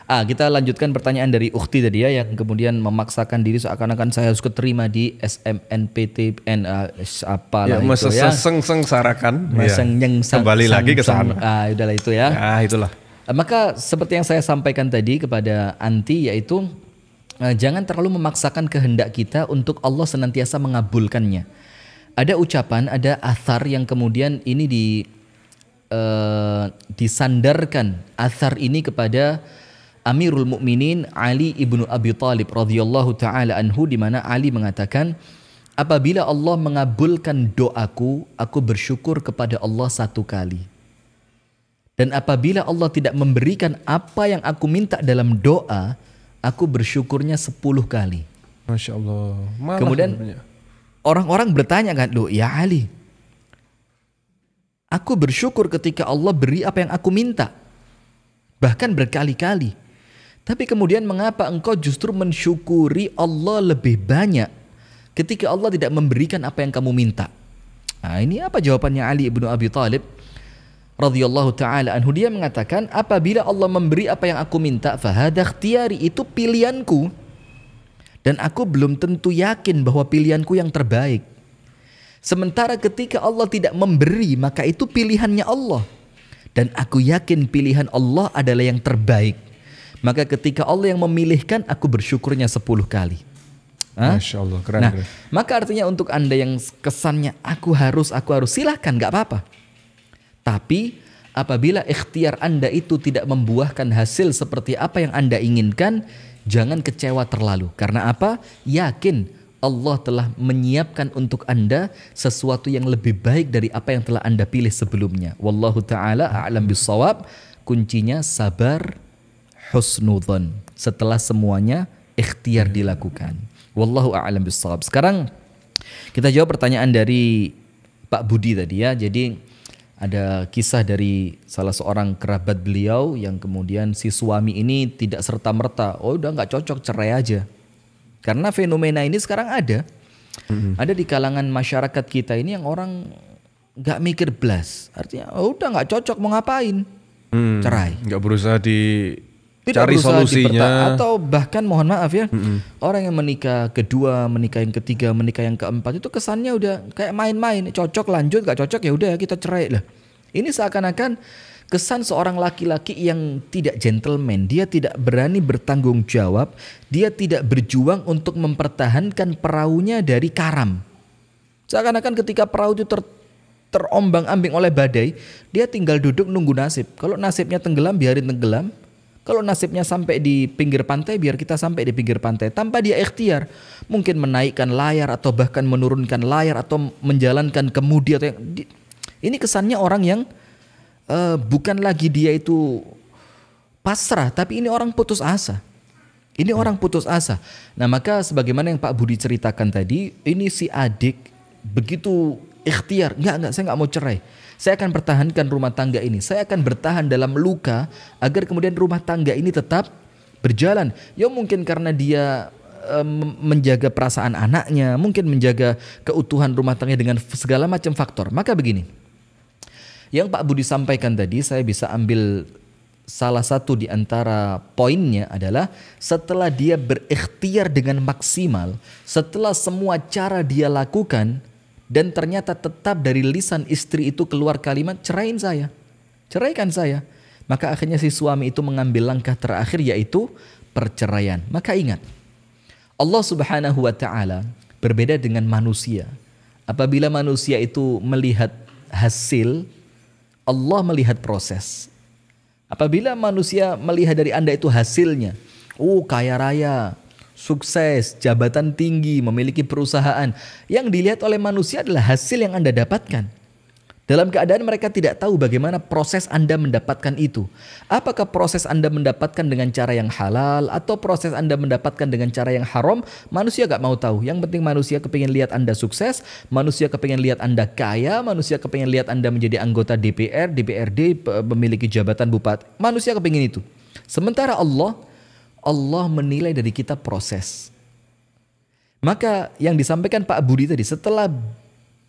Ah, kita lanjutkan pertanyaan dari Ukti tadi ya yang kemudian memaksakan diri seakan-akan saya harus keterima di SMNPTN uh, ah, apa ya, itu ya. Seng sengsarakan. Meseng iya. ya. Kembali lagi ke sana. Ah, udahlah itu ya. ya ah, itulah. Maka seperti yang saya sampaikan tadi kepada Anti yaitu ah, jangan terlalu memaksakan kehendak kita untuk Allah senantiasa mengabulkannya. Ada ucapan, ada athar yang kemudian ini di uh, disandarkan athar ini kepada Amirul Mukminin Ali ibnu Abi Talib radhiyallahu taala anhu di mana Ali mengatakan apabila Allah mengabulkan doaku aku bersyukur kepada Allah satu kali dan apabila Allah tidak memberikan apa yang aku minta dalam doa aku bersyukurnya sepuluh kali Masya Allah Malah kemudian orang-orang bertanya kan lo ya Ali aku bersyukur ketika Allah beri apa yang aku minta bahkan berkali-kali tapi kemudian mengapa engkau justru mensyukuri Allah lebih banyak ketika Allah tidak memberikan apa yang kamu minta? Nah, ini apa jawabannya Ali ibnu Abi Talib, radhiyallahu taala anhu dia mengatakan apabila Allah memberi apa yang aku minta fahada tiari itu pilihanku dan aku belum tentu yakin bahwa pilihanku yang terbaik sementara ketika Allah tidak memberi maka itu pilihannya Allah dan aku yakin pilihan Allah adalah yang terbaik maka ketika Allah yang memilihkan, aku bersyukurnya 10 kali. Masya Allah, keren, nah, keren. Maka artinya untuk Anda yang kesannya aku harus, aku harus, silahkan, nggak apa-apa. Tapi apabila ikhtiar Anda itu tidak membuahkan hasil seperti apa yang Anda inginkan, jangan kecewa terlalu. Karena apa? Yakin Allah telah menyiapkan untuk Anda sesuatu yang lebih baik dari apa yang telah Anda pilih sebelumnya. Wallahu taala a'lam bisawab. Kuncinya sabar husnudzon. Setelah semuanya ikhtiar dilakukan. Wallahu a'lam bissawab. Sekarang kita jawab pertanyaan dari Pak Budi tadi ya. Jadi ada kisah dari salah seorang kerabat beliau yang kemudian si suami ini tidak serta merta, oh udah nggak cocok cerai aja. Karena fenomena ini sekarang ada, mm-hmm. ada di kalangan masyarakat kita ini yang orang nggak mikir belas, artinya oh udah nggak cocok mau ngapain, mm, cerai. Nggak berusaha di tidak cari solusinya atau bahkan mohon maaf ya mm-hmm. orang yang menikah kedua menikah yang ketiga menikah yang keempat itu kesannya udah kayak main-main cocok lanjut gak cocok ya udah kita cerai lah ini seakan-akan kesan seorang laki-laki yang tidak gentleman dia tidak berani bertanggung jawab dia tidak berjuang untuk mempertahankan perahunya dari karam seakan-akan ketika perahu itu ter terombang-ambing oleh badai, dia tinggal duduk nunggu nasib. Kalau nasibnya tenggelam, biarin tenggelam. Kalau nasibnya sampai di pinggir pantai, biar kita sampai di pinggir pantai tanpa dia ikhtiar. Mungkin menaikkan layar atau bahkan menurunkan layar atau menjalankan kemudi atau yang, ini kesannya orang yang uh, bukan lagi dia itu pasrah, tapi ini orang putus asa. Ini hmm. orang putus asa. Nah maka sebagaimana yang Pak Budi ceritakan tadi, ini si adik begitu ikhtiar, nggak nggak saya nggak mau cerai. Saya akan pertahankan rumah tangga ini. Saya akan bertahan dalam luka agar kemudian rumah tangga ini tetap berjalan. Ya mungkin karena dia eh, menjaga perasaan anaknya, mungkin menjaga keutuhan rumah tangga dengan segala macam faktor. Maka begini. Yang Pak Budi sampaikan tadi saya bisa ambil salah satu di antara poinnya adalah setelah dia berikhtiar dengan maksimal, setelah semua cara dia lakukan, dan ternyata tetap dari lisan istri itu keluar kalimat cerain saya, ceraikan saya. Maka akhirnya si suami itu mengambil langkah terakhir yaitu perceraian. Maka ingat, Allah Subhanahu wa taala berbeda dengan manusia. Apabila manusia itu melihat hasil, Allah melihat proses. Apabila manusia melihat dari Anda itu hasilnya, oh kaya raya, sukses, jabatan tinggi, memiliki perusahaan. Yang dilihat oleh manusia adalah hasil yang Anda dapatkan. Dalam keadaan mereka tidak tahu bagaimana proses Anda mendapatkan itu. Apakah proses Anda mendapatkan dengan cara yang halal atau proses Anda mendapatkan dengan cara yang haram? Manusia gak mau tahu. Yang penting manusia kepingin lihat Anda sukses, manusia kepingin lihat Anda kaya, manusia kepingin lihat Anda menjadi anggota DPR, DPRD, memiliki jabatan bupati. Manusia kepingin itu. Sementara Allah Allah menilai dari kita proses. Maka yang disampaikan Pak Budi tadi, setelah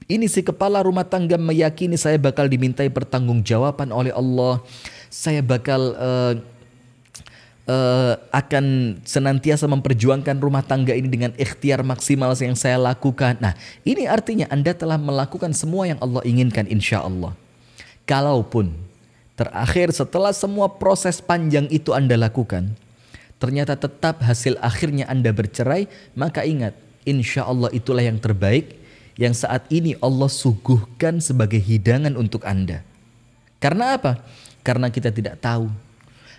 ini si kepala rumah tangga meyakini saya bakal dimintai pertanggungjawaban oleh Allah, saya bakal uh, uh, akan senantiasa memperjuangkan rumah tangga ini dengan ikhtiar maksimal yang saya lakukan. Nah, ini artinya Anda telah melakukan semua yang Allah inginkan insya Allah. Kalaupun terakhir setelah semua proses panjang itu Anda lakukan, ternyata tetap hasil akhirnya Anda bercerai, maka ingat, insya Allah itulah yang terbaik yang saat ini Allah suguhkan sebagai hidangan untuk Anda. Karena apa? Karena kita tidak tahu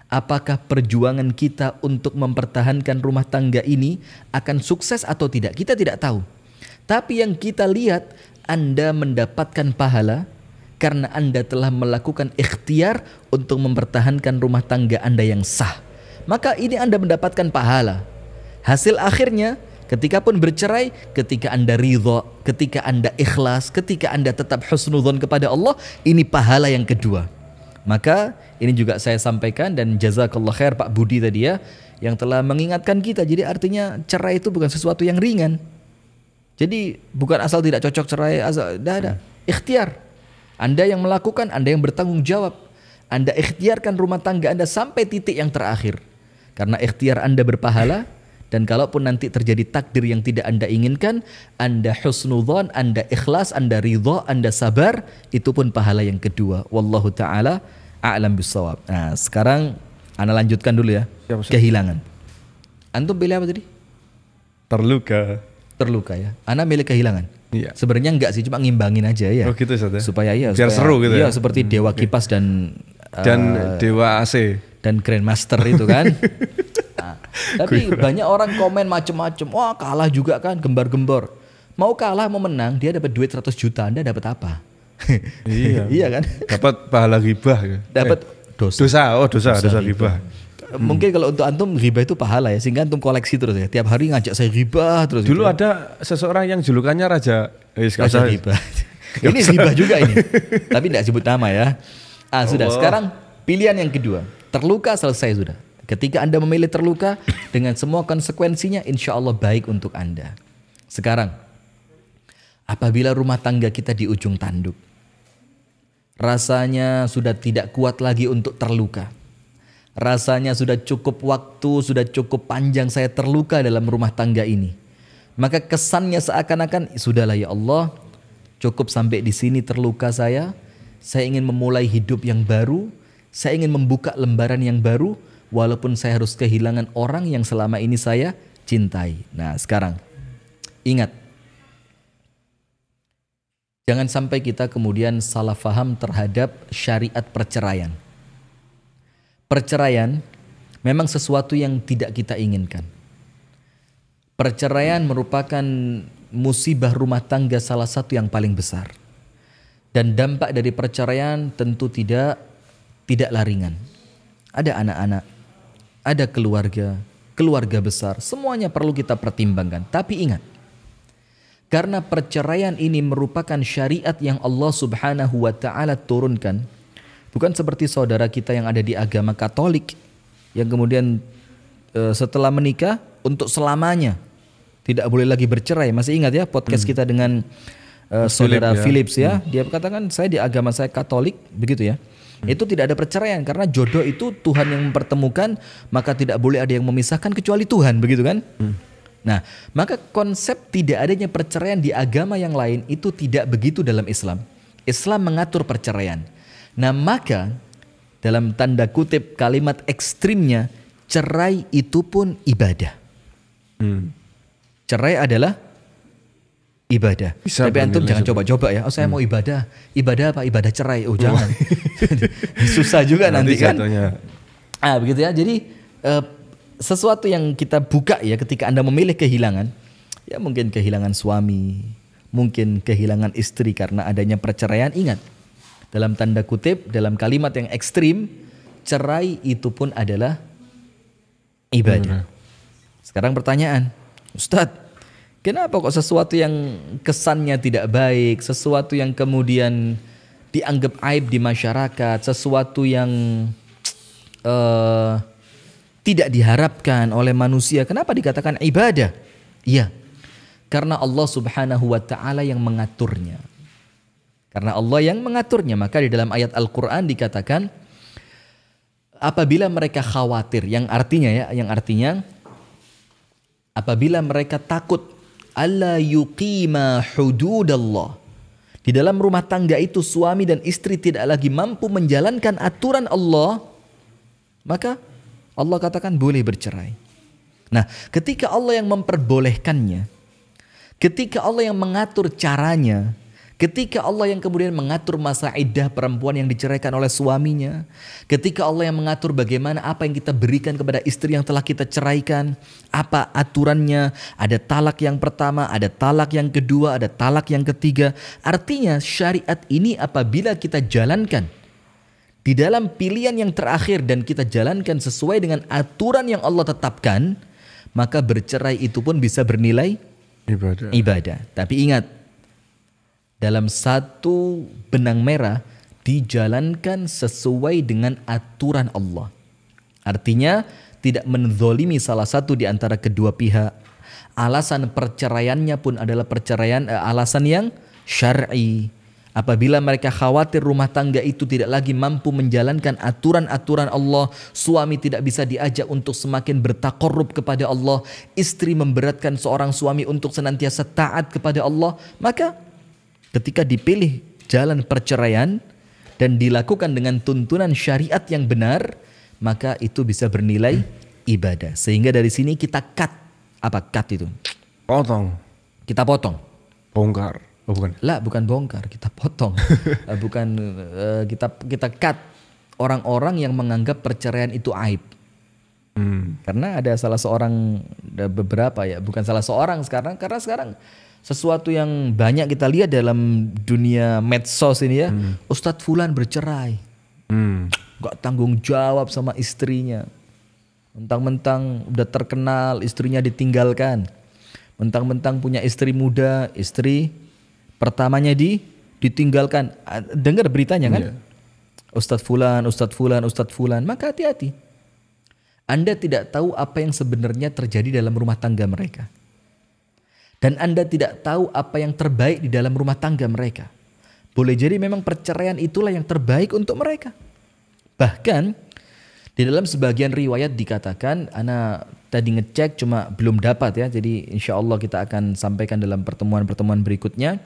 apakah perjuangan kita untuk mempertahankan rumah tangga ini akan sukses atau tidak. Kita tidak tahu. Tapi yang kita lihat, Anda mendapatkan pahala karena Anda telah melakukan ikhtiar untuk mempertahankan rumah tangga Anda yang sah maka ini Anda mendapatkan pahala. Hasil akhirnya, ketika pun bercerai, ketika Anda ridho, ketika Anda ikhlas, ketika Anda tetap husnudhon kepada Allah, ini pahala yang kedua. Maka ini juga saya sampaikan dan jazakallah khair Pak Budi tadi ya, yang telah mengingatkan kita. Jadi artinya cerai itu bukan sesuatu yang ringan. Jadi bukan asal tidak cocok cerai, asal, dah, dah. ikhtiar. Anda yang melakukan, Anda yang bertanggung jawab. Anda ikhtiarkan rumah tangga Anda sampai titik yang terakhir. Karena ikhtiar Anda berpahala dan kalaupun nanti terjadi takdir yang tidak Anda inginkan, Anda husnudzon, Anda ikhlas, Anda ridho, Anda sabar, itu pun pahala yang kedua. Wallahu taala a'lam bisawab. Nah, sekarang Anda lanjutkan dulu ya. Kehilangan. Antum pilih apa tadi? Terluka. Terluka ya. Anda milih kehilangan. Iya. Sebenarnya enggak sih, cuma ngimbangin aja ya. Oh gitu Ustaz. Ya? Supaya iya. Biar supaya, seru gitu. Ya? Iya, ya. seperti dewa kipas dan dan uh, dewa AC dan grandmaster itu kan. nah, tapi banyak orang komen macem-macem, wah kalah juga kan, gembar-gembor. Mau kalah mau menang dia dapat duit 100 juta, Anda dapat apa? iya. iya kan? Dapat pahala riba. Ya. Dapat eh, dosa. Dosa, oh dosa, dosa, dosa eh, Mungkin kalau untuk antum riba itu pahala ya, sehingga antum koleksi terus ya. Tiap hari ngajak saya riba terus. Dulu gitu. Ya. ada seseorang yang julukannya raja eh, raja riba. ini riba juga ini. Tapi tidak sebut nama ya. Ah, sudah. Sekarang pilihan yang kedua. Terluka selesai sudah. Ketika Anda memilih terluka dengan semua konsekuensinya insya Allah baik untuk Anda. Sekarang, apabila rumah tangga kita di ujung tanduk, rasanya sudah tidak kuat lagi untuk terluka. Rasanya sudah cukup waktu, sudah cukup panjang saya terluka dalam rumah tangga ini. Maka kesannya seakan-akan, sudahlah ya Allah, cukup sampai di sini terluka saya. Saya ingin memulai hidup yang baru, saya ingin membuka lembaran yang baru walaupun saya harus kehilangan orang yang selama ini saya cintai. Nah, sekarang ingat jangan sampai kita kemudian salah faham terhadap syariat perceraian. Perceraian memang sesuatu yang tidak kita inginkan. Perceraian merupakan musibah rumah tangga salah satu yang paling besar. Dan dampak dari perceraian tentu tidak tidaklah ringan. Ada anak-anak, ada keluarga, keluarga besar, semuanya perlu kita pertimbangkan. Tapi ingat, karena perceraian ini merupakan syariat yang Allah Subhanahu wa taala turunkan, bukan seperti saudara kita yang ada di agama Katolik yang kemudian e, setelah menikah untuk selamanya tidak boleh lagi bercerai. Masih ingat ya podcast hmm. kita dengan uh, saudara Philip, ya. Philips ya. Hmm. Dia katakan saya di agama saya Katolik begitu ya. Hmm. Itu tidak ada perceraian karena jodoh itu Tuhan yang mempertemukan, maka tidak boleh ada yang memisahkan kecuali Tuhan, begitu kan? Hmm. Nah, maka konsep tidak adanya perceraian di agama yang lain itu tidak begitu dalam Islam. Islam mengatur perceraian. Nah, maka dalam tanda kutip kalimat ekstrimnya cerai itu pun ibadah. Hmm. Cerai adalah ibadah. Bisa Tapi antum jangan coba-coba ya. Oh saya hmm. mau ibadah. Ibadah apa? Ibadah cerai. Oh jangan. Susah juga nanti, nanti kan. Ah begitu ya. Jadi uh, sesuatu yang kita buka ya ketika Anda memilih kehilangan, ya mungkin kehilangan suami, mungkin kehilangan istri karena adanya perceraian. Ingat, dalam tanda kutip, dalam kalimat yang ekstrim, cerai itu pun adalah ibadah. Hmm. Sekarang pertanyaan, Ustadz, Kenapa kok sesuatu yang kesannya tidak baik, sesuatu yang kemudian dianggap aib di masyarakat, sesuatu yang uh, tidak diharapkan oleh manusia, kenapa dikatakan ibadah? Iya, karena Allah Subhanahu wa taala yang mengaturnya. Karena Allah yang mengaturnya, maka di dalam ayat Al-Qur'an dikatakan apabila mereka khawatir, yang artinya ya, yang artinya apabila mereka takut alla yuqima hududallah. Di dalam rumah tangga itu suami dan istri tidak lagi mampu menjalankan aturan Allah, maka Allah katakan boleh bercerai. Nah, ketika Allah yang memperbolehkannya, ketika Allah yang mengatur caranya, Ketika Allah yang kemudian mengatur masa idah perempuan yang diceraikan oleh suaminya, ketika Allah yang mengatur bagaimana apa yang kita berikan kepada istri yang telah kita ceraikan, apa aturannya, ada talak yang pertama, ada talak yang kedua, ada talak yang ketiga. Artinya syariat ini apabila kita jalankan di dalam pilihan yang terakhir dan kita jalankan sesuai dengan aturan yang Allah tetapkan, maka bercerai itu pun bisa bernilai ibadah. ibadah. Tapi ingat, dalam satu benang merah dijalankan sesuai dengan aturan Allah. Artinya tidak menzolimi salah satu di antara kedua pihak. Alasan perceraiannya pun adalah perceraian eh, alasan yang syar'i. Apabila mereka khawatir rumah tangga itu tidak lagi mampu menjalankan aturan-aturan Allah, suami tidak bisa diajak untuk semakin bertakorup kepada Allah, istri memberatkan seorang suami untuk senantiasa taat kepada Allah, maka ketika dipilih jalan perceraian dan dilakukan dengan tuntunan syariat yang benar, maka itu bisa bernilai ibadah. Sehingga dari sini kita cut apa cut itu? Potong. Kita potong. Bongkar. Oh bukan. Lah bukan bongkar, kita potong. Eh, bukan eh, kita kita cut orang-orang yang menganggap perceraian itu aib. Hmm. Karena ada salah seorang ada beberapa ya, bukan salah seorang sekarang karena sekarang sesuatu yang banyak kita lihat dalam dunia medsos ini ya. Hmm. Ustadz Fulan bercerai. Hmm. Gak tanggung jawab sama istrinya. Mentang-mentang udah terkenal, istrinya ditinggalkan. Mentang-mentang punya istri muda, istri pertamanya di ditinggalkan. Dengar beritanya kan? Yeah. Ustadz Fulan, Ustadz Fulan, Ustadz Fulan. Maka hati-hati. Anda tidak tahu apa yang sebenarnya terjadi dalam rumah tangga mereka. Dan Anda tidak tahu apa yang terbaik di dalam rumah tangga mereka. Boleh jadi memang perceraian itulah yang terbaik untuk mereka. Bahkan di dalam sebagian riwayat dikatakan, Ana tadi ngecek cuma belum dapat ya, jadi insya Allah kita akan sampaikan dalam pertemuan-pertemuan berikutnya.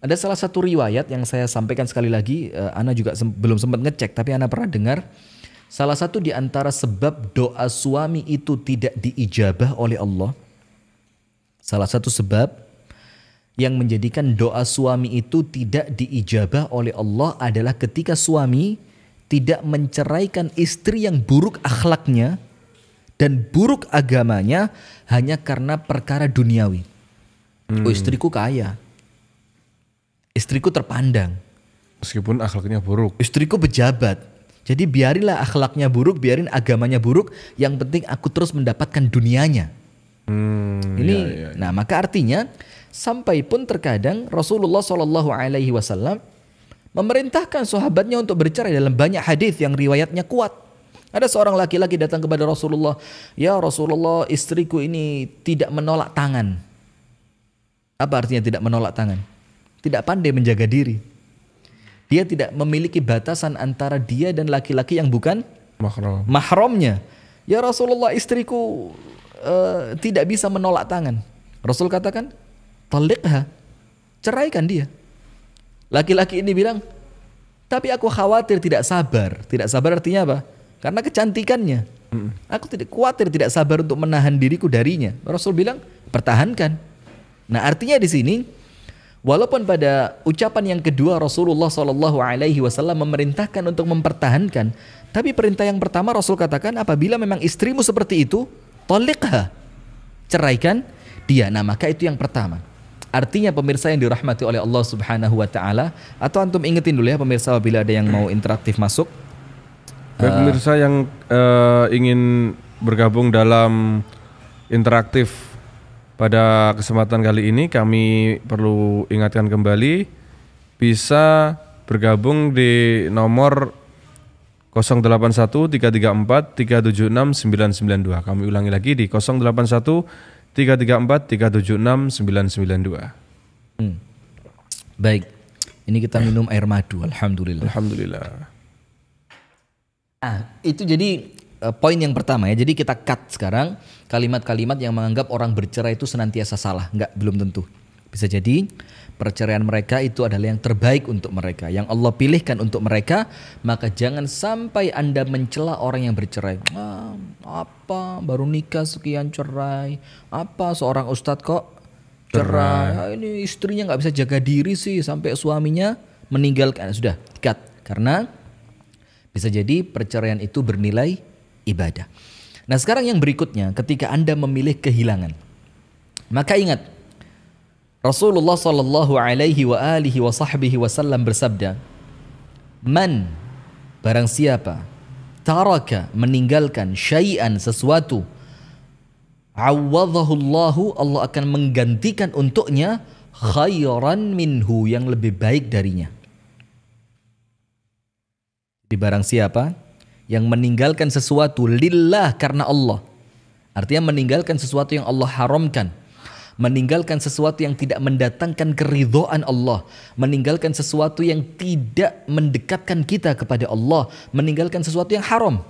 Ada salah satu riwayat yang saya sampaikan sekali lagi, eh, Ana juga sem belum sempat ngecek, tapi Ana pernah dengar, salah satu di antara sebab doa suami itu tidak diijabah oleh Allah – Salah satu sebab yang menjadikan doa suami itu tidak diijabah oleh Allah adalah ketika suami tidak menceraikan istri yang buruk akhlaknya dan buruk agamanya hanya karena perkara duniawi. Oh, hmm. Oh istriku kaya, istriku terpandang. Meskipun akhlaknya buruk. Istriku pejabat. Jadi biarinlah akhlaknya buruk, biarin agamanya buruk. Yang penting aku terus mendapatkan dunianya. Hmm, ini, ya, ya, ya, nah maka artinya sampai pun terkadang Rasulullah Shallallahu Alaihi Wasallam memerintahkan sahabatnya untuk bercerai dalam banyak hadis yang riwayatnya kuat. Ada seorang laki-laki datang kepada Rasulullah, ya Rasulullah istriku ini tidak menolak tangan. Apa artinya tidak menolak tangan? Tidak pandai menjaga diri. Dia tidak memiliki batasan antara dia dan laki-laki yang bukan mahram. mahramnya. Ya Rasulullah istriku Eh, tidak bisa menolak tangan. Rasul katakan, "Taliqha." Ceraikan dia. Laki-laki ini bilang, "Tapi aku khawatir tidak sabar." Tidak sabar artinya apa? Karena kecantikannya. Aku tidak khawatir tidak sabar untuk menahan diriku darinya. Rasul bilang, "Pertahankan." Nah, artinya di sini Walaupun pada ucapan yang kedua Rasulullah Shallallahu Alaihi Wasallam memerintahkan untuk mempertahankan, tapi perintah yang pertama Rasul katakan apabila memang istrimu seperti itu, Tolikha. Ceraikan dia. Nah maka itu yang pertama. Artinya pemirsa yang dirahmati oleh Allah Subhanahu wa taala atau antum ingetin dulu ya pemirsa bila ada yang mau interaktif masuk. Eh, pemirsa yang uh, ingin bergabung dalam interaktif pada kesempatan kali ini kami perlu ingatkan kembali bisa bergabung di nomor 081 334 376 992. Kami ulangi lagi di 081 334 376 992. Hmm. Baik. Ini kita minum air madu, alhamdulillah. Alhamdulillah. Ah, itu jadi eh, poin yang pertama ya. Jadi kita cut sekarang kalimat-kalimat yang menganggap orang bercerai itu senantiasa salah, nggak belum tentu. Bisa jadi perceraian mereka itu adalah yang terbaik untuk mereka, yang Allah pilihkan untuk mereka, maka jangan sampai Anda mencela orang yang bercerai. Ah, apa baru nikah sekian cerai? Apa seorang ustadz kok cerai? Ah, ini istrinya nggak bisa jaga diri sih sampai suaminya meninggalkan. Sudah, cut. Karena bisa jadi perceraian itu bernilai ibadah. Nah, sekarang yang berikutnya ketika Anda memilih kehilangan. Maka ingat, Rasulullah sallallahu alaihi wa alihi wa sahbihi wasallam bersabda, "Man barang siapa taraka meninggalkan syai'an sesuatu, awwadhahullahu Allah akan menggantikan untuknya khairan minhu yang lebih baik darinya." Di barang siapa yang meninggalkan sesuatu lillah karena Allah. Artinya meninggalkan sesuatu yang Allah haramkan meninggalkan sesuatu yang tidak mendatangkan keridhaan Allah, meninggalkan sesuatu yang tidak mendekatkan kita kepada Allah, meninggalkan sesuatu yang haram.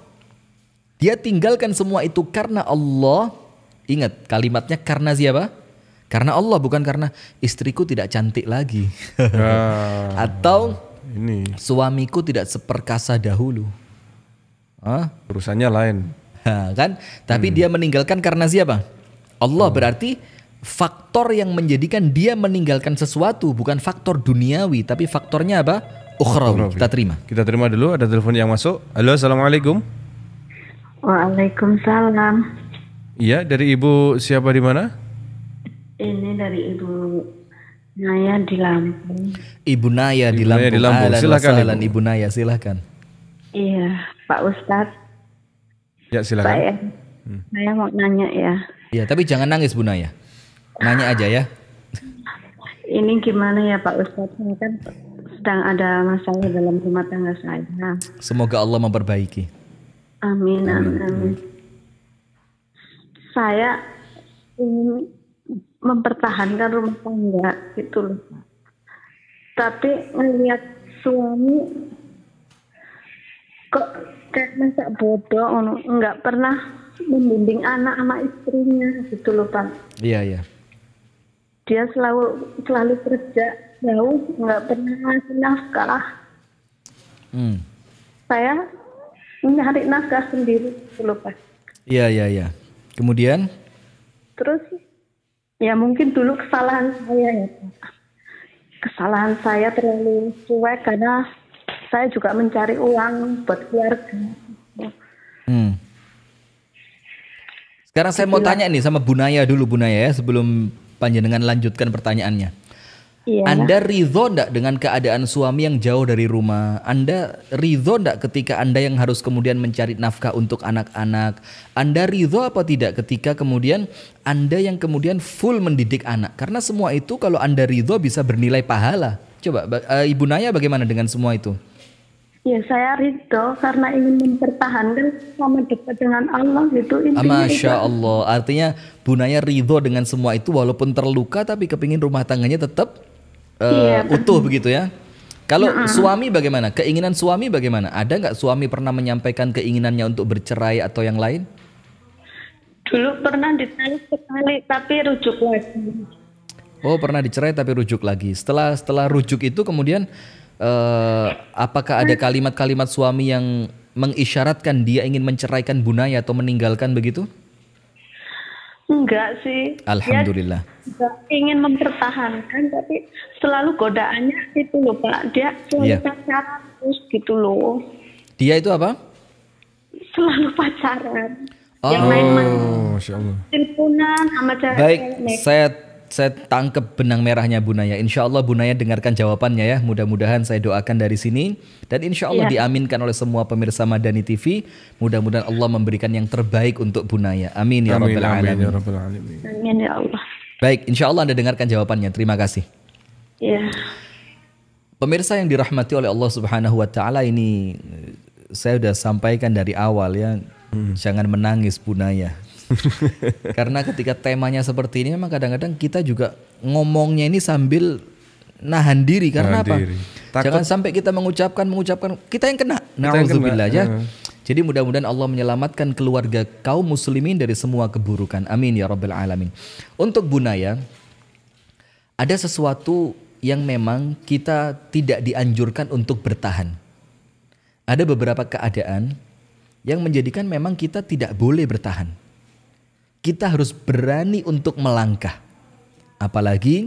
Dia tinggalkan semua itu karena Allah. Ingat kalimatnya karena siapa? Karena Allah bukan karena istriku tidak cantik lagi. Ah, Atau ini suamiku tidak seperkasa dahulu. Hah? Urusannya lain. Ha, kan? Tapi hmm. dia meninggalkan karena siapa? Allah hmm. berarti faktor yang menjadikan dia meninggalkan sesuatu bukan faktor duniawi tapi faktornya apa ukhrawi kita terima kita terima dulu ada telepon yang masuk halo assalamualaikum waalaikumsalam iya dari ibu siapa di mana ini dari ibu Naya di Lampung ibu Naya di Lampung, Naya di Lampung. Alan silakan ibu. ibu Naya silakan iya Pak Ustadz ya silakan saya, hmm. saya mau nanya ya Iya, tapi jangan nangis Bu Naya. Nanya aja ya. Ini gimana ya Pak Ustadz? Ini kan sedang ada masalah dalam rumah tangga saya. Semoga Allah memperbaiki. Amin, amin, amin. Saya ingin mempertahankan rumah tangga gitu loh. Tapi melihat suami kok kayak masa bodoh, nggak pernah membimbing anak sama istrinya gitu loh Pak. Iya, iya dia selalu selalu kerja jauh nggak pernah ngasih nafkah hmm. saya nyari nafkah sendiri dulu pak iya iya iya kemudian terus ya mungkin dulu kesalahan saya ya pak kesalahan saya terlalu cuek karena saya juga mencari uang buat keluarga hmm. Sekarang saya mau tanya nih sama Bunaya dulu Bunaya ya sebelum panjenengan lanjutkan pertanyaannya. Iya. Anda ridho ndak dengan keadaan suami yang jauh dari rumah? Anda ridho ndak ketika Anda yang harus kemudian mencari nafkah untuk anak-anak? Anda ridho apa tidak ketika kemudian Anda yang kemudian full mendidik anak? Karena semua itu kalau Anda ridho bisa bernilai pahala. Coba uh, Ibu Naya bagaimana dengan semua itu? Ya saya ridho karena ingin mempertahankan sama dekat dengan Allah itu. intinya. Ah, Masya Allah artinya bunanya ridho dengan semua itu walaupun terluka tapi kepingin rumah tangganya tetap uh, eh, ya, utuh begitu ya. Kalau nah. suami bagaimana? Keinginan suami bagaimana? Ada nggak suami pernah menyampaikan keinginannya untuk bercerai atau yang lain? Dulu pernah ditanya sekali tapi rujuk lagi. Oh pernah dicerai tapi rujuk lagi. Setelah setelah rujuk itu kemudian Eh, apakah ada kalimat-kalimat suami yang mengisyaratkan dia ingin menceraikan Bunaya atau meninggalkan begitu? Enggak sih. Alhamdulillah. Dia ingin mempertahankan tapi selalu godaannya itu loh Pak. Dia selalu yeah. pacaran terus gitu loh. Dia itu apa? Selalu pacaran. Oh, yang main main, Oh, sama Baik, saya saya tangkap benang merahnya Bunaya. Insya Allah Bunaya dengarkan jawabannya ya. Mudah-mudahan saya doakan dari sini. Dan insya Allah ya. diaminkan oleh semua pemirsa Madani TV. Mudah-mudahan Allah memberikan yang terbaik untuk Bunaya. Amin ya Rabbal Alamin. Amin ya Rabbal Alamin. Amin ya Allah. Baik, insya Allah Anda dengarkan jawabannya. Terima kasih. Ya. Pemirsa yang dirahmati oleh Allah Subhanahu wa taala ini eh, saya sudah sampaikan dari awal ya. Hmm. Jangan menangis Bunaya. Karena ketika temanya seperti ini memang kadang-kadang kita juga ngomongnya ini sambil nahan diri karena nahan apa? Diri. Takut. Jangan sampai kita mengucapkan mengucapkan kita yang kena. Nauzubillah ya. Jadi mudah-mudahan Allah menyelamatkan keluarga kaum muslimin dari semua keburukan. Amin ya rabbal alamin. Untuk Bunaya ada sesuatu yang memang kita tidak dianjurkan untuk bertahan. Ada beberapa keadaan yang menjadikan memang kita tidak boleh bertahan. Kita harus berani untuk melangkah. Apalagi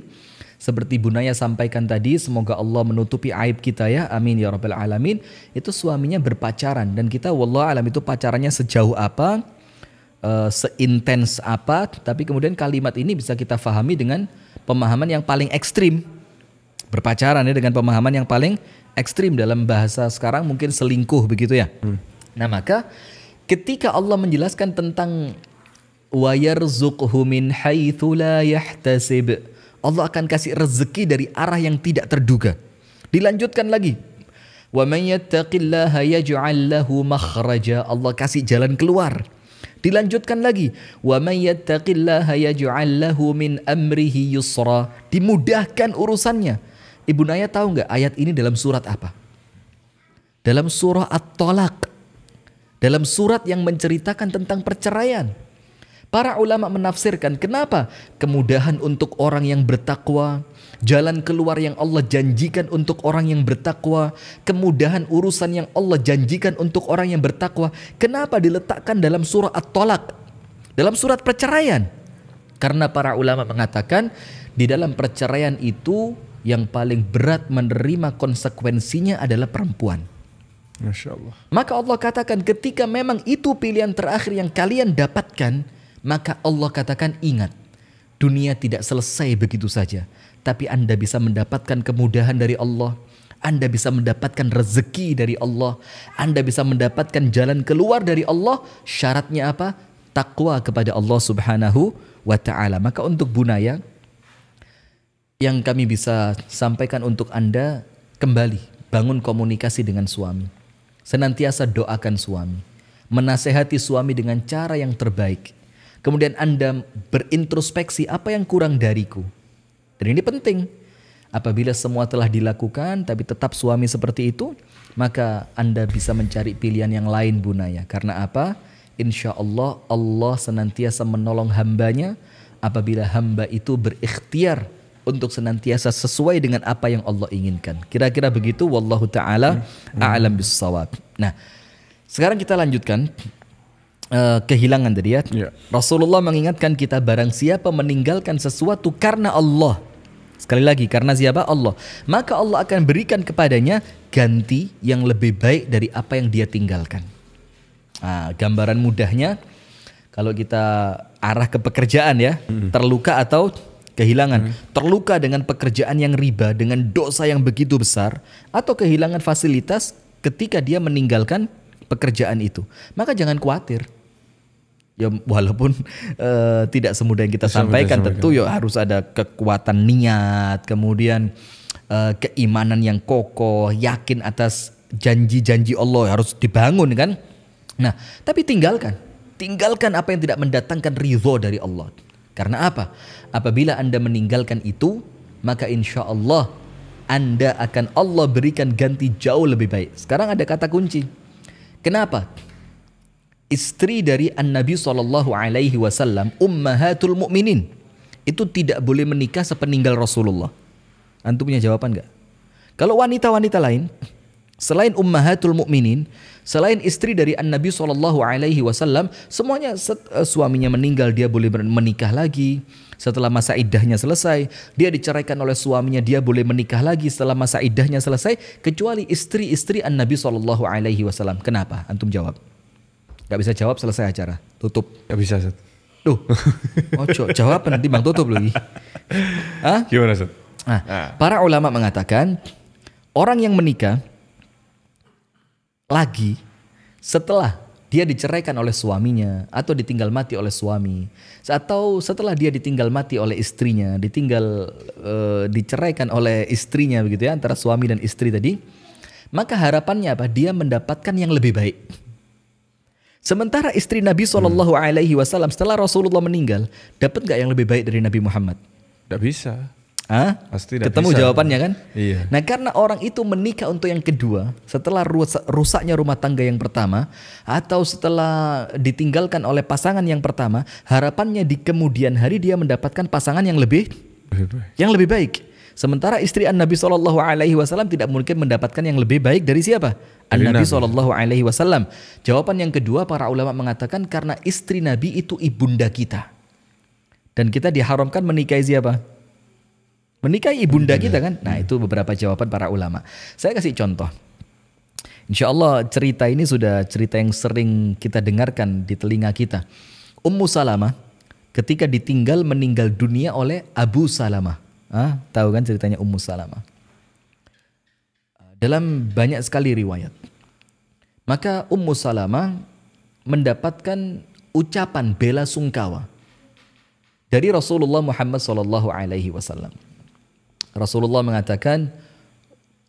seperti Bunaya sampaikan tadi, semoga Allah menutupi aib kita ya. Amin ya rabbal alamin. Itu suaminya berpacaran dan kita wallah alam itu pacarannya sejauh apa? Uh, seintens apa, tapi kemudian kalimat ini bisa kita fahami dengan pemahaman yang paling ekstrim. Berpacaran ya dengan pemahaman yang paling ekstrim dalam bahasa sekarang mungkin selingkuh begitu ya. Hmm. Nah maka ketika Allah menjelaskan tentang wa yarzuqhu min haitsu la Allah akan kasih rezeki dari arah yang tidak terduga. Dilanjutkan lagi. Wa man yattaqillaha yaj'al lahu makhraja. Allah kasih jalan keluar. Dilanjutkan lagi, wa man yattaqillaha yaj'al lahu min amrihi yusra. Dimudahkan urusannya. Ibu Naya tahu nggak ayat ini dalam surat apa? Dalam surah At-Talaq. Dalam surat yang menceritakan tentang perceraian. Para ulama menafsirkan kenapa kemudahan untuk orang yang bertakwa, jalan keluar yang Allah janjikan untuk orang yang bertakwa, kemudahan urusan yang Allah janjikan untuk orang yang bertakwa, kenapa diletakkan dalam surah at tolak Dalam surat perceraian. Karena para ulama mengatakan di dalam perceraian itu yang paling berat menerima konsekuensinya adalah perempuan. Masya Allah. Maka Allah katakan ketika memang itu pilihan terakhir yang kalian dapatkan, maka Allah katakan ingat, dunia tidak selesai begitu saja. Tapi Anda bisa mendapatkan kemudahan dari Allah. Anda bisa mendapatkan rezeki dari Allah. Anda bisa mendapatkan jalan keluar dari Allah. Syaratnya apa? Takwa kepada Allah subhanahu wa ta'ala. Maka untuk Bunaya, yang kami bisa sampaikan untuk Anda, kembali bangun komunikasi dengan suami. Senantiasa doakan suami. Menasehati suami dengan cara yang terbaik Kemudian Anda berintrospeksi apa yang kurang dariku. Dan ini penting. Apabila semua telah dilakukan tapi tetap suami seperti itu, maka Anda bisa mencari pilihan yang lain Bunaya. Karena apa? Insya Allah Allah senantiasa menolong hambanya apabila hamba itu berikhtiar untuk senantiasa sesuai dengan apa yang Allah inginkan. Kira-kira begitu wallahu taala ya, ya. a'lam bissawab. Nah, sekarang kita lanjutkan uh, kehilangan tadi ya. Yeah. Rasulullah mengingatkan kita barang siapa meninggalkan sesuatu karena Allah. Sekali lagi karena siapa Allah, maka Allah akan berikan kepadanya ganti yang lebih baik dari apa yang dia tinggalkan. Nah, gambaran mudahnya kalau kita arah ke pekerjaan ya, mm terluka atau kehilangan, hmm. terluka dengan pekerjaan yang riba, dengan dosa yang begitu besar atau kehilangan fasilitas ketika dia meninggalkan pekerjaan itu. Maka jangan khawatir ya walaupun uh, tidak semudah yang kita bisa, sampaikan bisa, tentu ya harus ada kekuatan niat kemudian uh, keimanan yang kokoh yakin atas janji-janji Allah harus dibangun kan nah tapi tinggalkan tinggalkan apa yang tidak mendatangkan ridho dari Allah karena apa apabila anda meninggalkan itu maka insya Allah anda akan Allah berikan ganti jauh lebih baik sekarang ada kata kunci kenapa istri dari An-Nabi Shallallahu alaihi wasallam ummahatul mukminin itu tidak boleh menikah sepeninggal Rasulullah. Antum punya jawaban nggak? Kalau wanita-wanita lain selain ummahatul mukminin, selain istri dari An-Nabi Shallallahu alaihi wasallam, semuanya set, uh, suaminya meninggal dia boleh menikah lagi. Setelah masa idahnya selesai, dia diceraikan oleh suaminya, dia boleh menikah lagi setelah masa idahnya selesai kecuali istri-istri An-Nabi Shallallahu alaihi wasallam. Kenapa? Antum jawab. Gak bisa jawab selesai acara, tutup. Gak bisa, Seth. Duh, ojo jawab nanti bang tutup lagi. Hah? Gimana, Seth? Nah, nah, para ulama mengatakan orang yang menikah lagi setelah dia diceraikan oleh suaminya atau ditinggal mati oleh suami atau setelah dia ditinggal mati oleh istrinya ditinggal e, diceraikan oleh istrinya begitu ya antara suami dan istri tadi maka harapannya apa dia mendapatkan yang lebih baik Sementara istri Nabi Shallallahu Alaihi Wasallam setelah Rasulullah meninggal, dapat nggak yang lebih baik dari Nabi Muhammad? Tidak bisa. Ah, Pasti tidak. Ketemu bisa. jawabannya kan? Iya. Nah karena orang itu menikah untuk yang kedua setelah rusaknya rumah tangga yang pertama atau setelah ditinggalkan oleh pasangan yang pertama harapannya di kemudian hari dia mendapatkan pasangan yang lebih, lebih baik. yang lebih baik. Sementara istri An Nabi Shallallahu Alaihi Wasallam tidak mungkin mendapatkan yang lebih baik dari siapa? An Nabi Shallallahu Alaihi Wasallam. Jawaban yang kedua para ulama mengatakan karena istri Nabi itu ibunda kita dan kita diharamkan menikahi siapa? Menikahi ibunda kita kan? Nah itu beberapa jawaban para ulama. Saya kasih contoh. Insya Allah cerita ini sudah cerita yang sering kita dengarkan di telinga kita. Ummu Salamah ketika ditinggal meninggal dunia oleh Abu Salamah. Ah, Tahu kan ceritanya Ummu Salamah. Dalam banyak sekali riwayat. Maka Ummu Salamah mendapatkan ucapan bela sungkawa dari Rasulullah Muhammad sallallahu alaihi wasallam. Rasulullah mengatakan,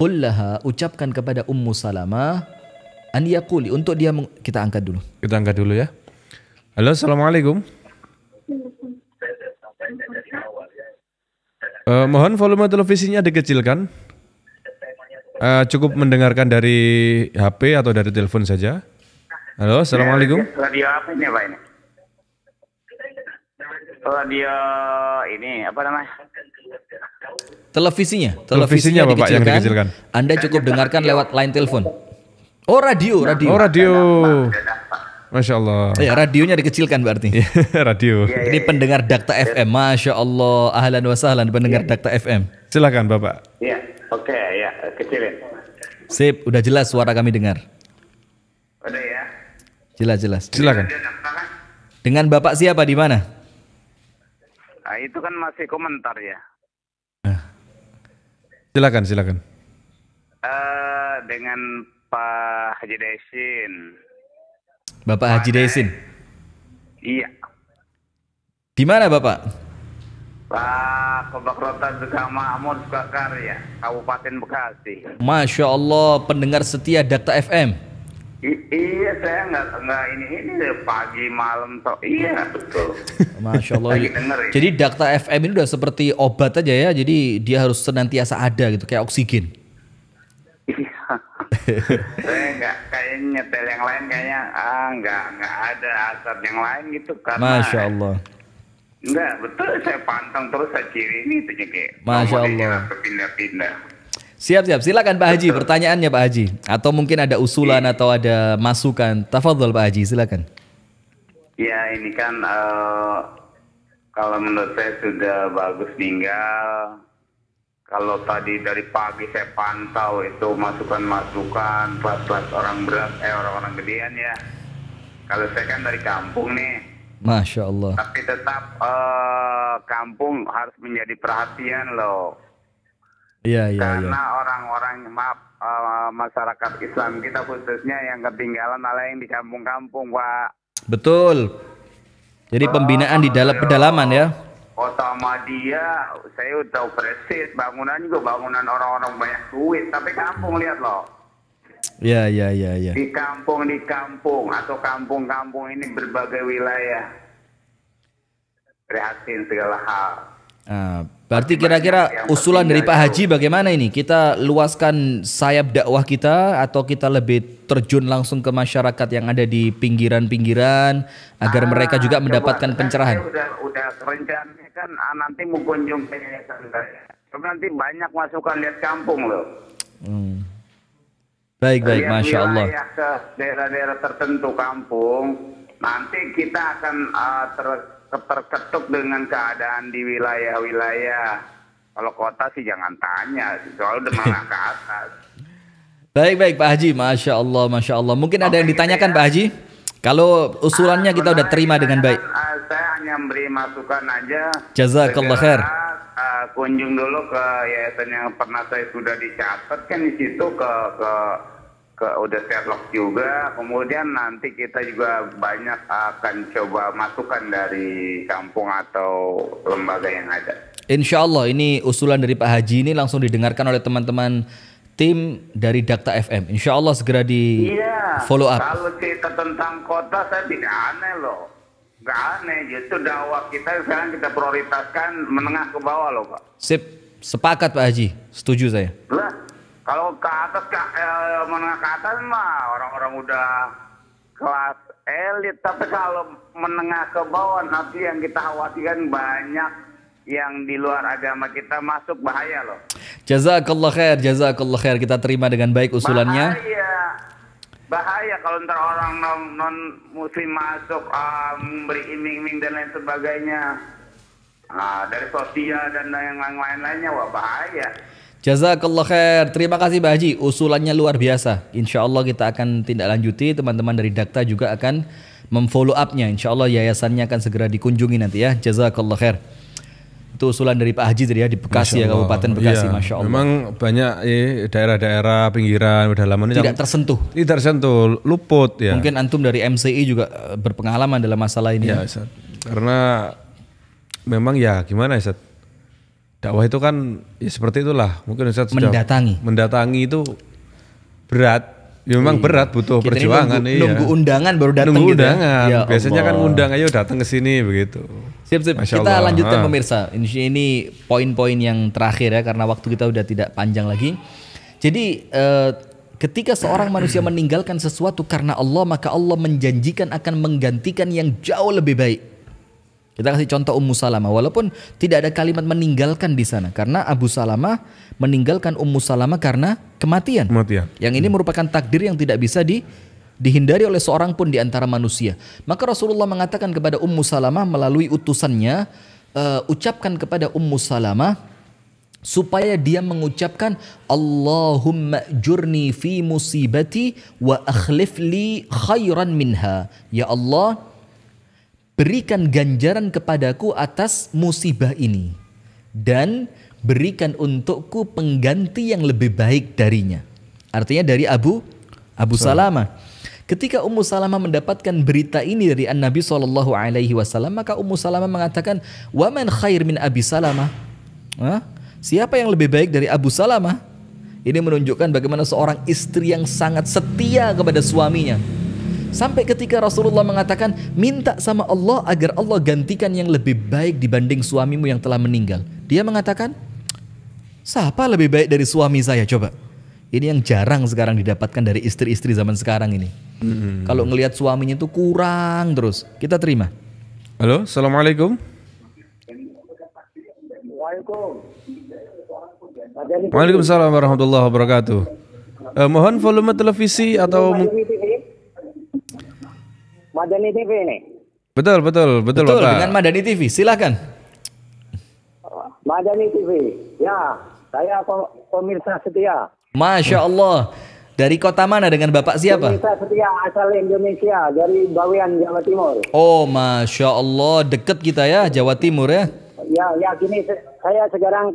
"Qullaha ucapkan kepada Ummu Salamah an yaquli untuk dia kita angkat dulu. Kita angkat dulu ya. Halo, Assalamualaikum. Uh, mohon volume televisinya dikecilkan. Uh, cukup mendengarkan dari HP atau dari telepon saja. Halo, ya, assalamualaikum. Ya, radio apa ini pak ini? Radio ini apa namanya? Televisinya, televisinya, televisinya bapak yang dikecilkan. Anda cukup dengarkan lewat line telepon. Oh radio, radio. Oh radio. Masya Allah. Ya, radionya dikecilkan berarti. Iya, radio. Ya, ya, Ini iya. pendengar Dakta FM. Masya Allah. Ahlan wa sahlan pendengar iya. Dakta FM. Silakan Bapak. Iya. Oke, okay, ya, kecilin. Sip, udah jelas suara kami dengar. Udah ya. Jelas, jelas. Silakan. Dengan Bapak siapa di mana? Nah, itu kan masih komentar ya. Nah. Silakan, silakan. Uh, dengan Pak Haji Desin. Bapak Haji Desin. Iya. Di mana Bapak? Pak Kebakrotan Suka Mahmud Sukakarya, Kabupaten Bekasi. Masya Allah, pendengar setia Data FM. I iya, saya nggak nggak ini ini pagi malam so Iya betul. Masya Allah. denger, ya. Jadi Data FM ini udah seperti obat aja ya. Jadi dia harus senantiasa ada gitu, kayak oksigen saya eh, nggak kayak nyetel yang lain kayaknya ah nggak nggak ada asap yang lain gitu karena Masya Allah Enggak, betul saya pantang terus saya ciri ini itu kayak Masya Allah pindah-pindah Siap siap silakan Pak Haji betul. pertanyaannya Pak Haji atau mungkin ada usulan ya. atau ada masukan tafadhol Pak Haji silakan Ya ini kan uh, kalau menurut saya sudah bagus tinggal kalau tadi dari pagi saya pantau itu masukan-masukan kelas-kelas orang berat, eh orang-orang gedean ya. Kalau saya kan dari kampung nih. Masya Allah. Tapi tetap uh, kampung harus menjadi perhatian loh. Iya, iya, iya. Karena ya. orang-orang, maaf, uh, masyarakat Islam kita khususnya yang ketinggalan malah yang di kampung-kampung, Pak. Betul. Jadi pembinaan oh, di dalam pedalaman ya kota Madia saya udah presid, bangunan juga bangunan orang-orang banyak duit tapi kampung lihat loh ya ya ya ya di kampung di kampung atau kampung-kampung ini berbagai wilayah prihatin segala hal uh Berarti kira-kira usulan dari Pak Haji bagaimana ini? Kita luaskan sayap dakwah kita atau kita lebih terjun langsung ke masyarakat yang ada di pinggiran-pinggiran agar ah, mereka juga mendapatkan coba, pencerahan? Udah, udah rencananya kan ah, nanti mau kunjung ke nanti banyak masukan lihat kampung loh. Hmm. Baik baik, lihat masya Allah. Ke daerah-daerah tertentu kampung, nanti kita akan uh, ah, terus terketuk dengan keadaan di wilayah-wilayah. Kalau kota sih jangan tanya, soal udah malah ke atas. Baik baik Pak Haji, masya Allah, masya Allah. Mungkin ada yang ditanyakan ya. Pak Haji. Kalau usulannya kita udah terima dengan ah, baik. Ah, saya hanya memberi masukan aja. Jazakallah khair. Uh, kunjung dulu ke yayasan yang pernah saya sudah dicatat kan di situ ke ke udah terlock juga. Kemudian nanti kita juga banyak akan coba masukan dari kampung atau lembaga yang ada. Insya Allah ini usulan dari Pak Haji ini langsung didengarkan oleh teman-teman tim dari Dakta FM. Insya Allah segera di iya, follow up. Kalau cerita tentang kota saya tidak aneh loh. Gak aneh, justru dakwah kita sekarang kita prioritaskan menengah ke bawah loh Pak. Sip, sepakat Pak Haji, setuju saya. Lah, kalau ke atas ke eh, menengah ke atas mah orang-orang udah kelas elit, tapi kalau menengah ke bawah nanti yang kita khawatirkan banyak yang di luar agama kita masuk bahaya loh. Jazakallah khair, jazakallah khair. Kita terima dengan baik usulannya. Bahaya. Bahaya kalau ntar orang non, non muslim masuk uh, memberi iming-iming dan lain sebagainya. Nah, dari sosial dan yang lain-lainnya wah bahaya. Jazakallah khair. Terima kasih Pak Haji. Usulannya luar biasa. Insya Allah kita akan tindak lanjuti. Teman-teman dari Dakta juga akan memfollow upnya. Insya Allah yayasannya akan segera dikunjungi nanti ya. Jazakallah khair. Itu usulan dari Pak Haji tadi ya di Bekasi ya Kabupaten Bekasi. Ya, Masya Allah. Memang banyak eh, daerah-daerah pinggiran pedalaman tidak tersentuh. Ini tersentuh, luput ya. Mungkin antum dari MCI juga eh, berpengalaman dalam masalah ini. Iya, ya, ya. Karena memang ya gimana ya dakwah itu kan ya seperti itulah mungkin Ustaz mendatangi mendatangi itu berat Ya memang iya. berat butuh Kita perjuangan nunggu, iya. nunggu undangan baru datang nunggu gitu. Ya, ya Biasanya kan Allah. kan undang ayo datang ke sini begitu. Siap, siap. kita Allah. lanjutkan ha. Ah. pemirsa. Ini, ini poin-poin yang terakhir ya karena waktu kita udah tidak panjang lagi. Jadi eh, ketika seorang manusia meninggalkan sesuatu karena Allah maka Allah menjanjikan akan menggantikan yang jauh lebih baik. Kita kasih contoh Ummu Salama. walaupun tidak ada kalimat meninggalkan di sana karena Abu Salama meninggalkan Ummu Salama karena kematian. Kematian. Yang ini hmm. merupakan takdir yang tidak bisa di dihindari oleh seorang pun di antara manusia. Maka Rasulullah mengatakan kepada Ummu Salama melalui utusannya, uh, ucapkan kepada Ummu Salama supaya dia mengucapkan Allahumma jurni fi musibati wa akhlif li khairan minha. Ya Allah, berikan ganjaran kepadaku atas musibah ini dan berikan untukku pengganti yang lebih baik darinya. Artinya dari Abu Abu Salamah. Ketika Ummu Salamah mendapatkan berita ini dari An Nabi Shallallahu Alaihi Wasallam, maka Ummu Salamah mengatakan, "Waman khair min Abi Salamah." Hah? Siapa yang lebih baik dari Abu Salamah? Ini menunjukkan bagaimana seorang istri yang sangat setia kepada suaminya. Sampai ketika Rasulullah mengatakan, minta sama Allah agar Allah gantikan yang lebih baik dibanding suamimu yang telah meninggal. Dia mengatakan, siapa lebih baik dari suami saya coba? Ini yang jarang sekarang didapatkan dari istri-istri zaman sekarang ini. hmm Kalau ngelihat suaminya itu kurang terus, kita terima. Halo, assalamualaikum. Waalaikumsalam warahmatullahi wabarakatuh. Uh, mohon volume televisi atau Madani TV ini. Betul, betul, betul, betul Bapak. dengan Madani TV. silahkan. Madani TV. Ya, saya pemirsa setia. Masya Allah. Dari kota mana dengan bapak siapa? Pemirsa setia asal Indonesia dari Bawean Jawa Timur. Oh, masya Allah, deket kita ya Jawa Timur ya? Ya, ya gini saya sekarang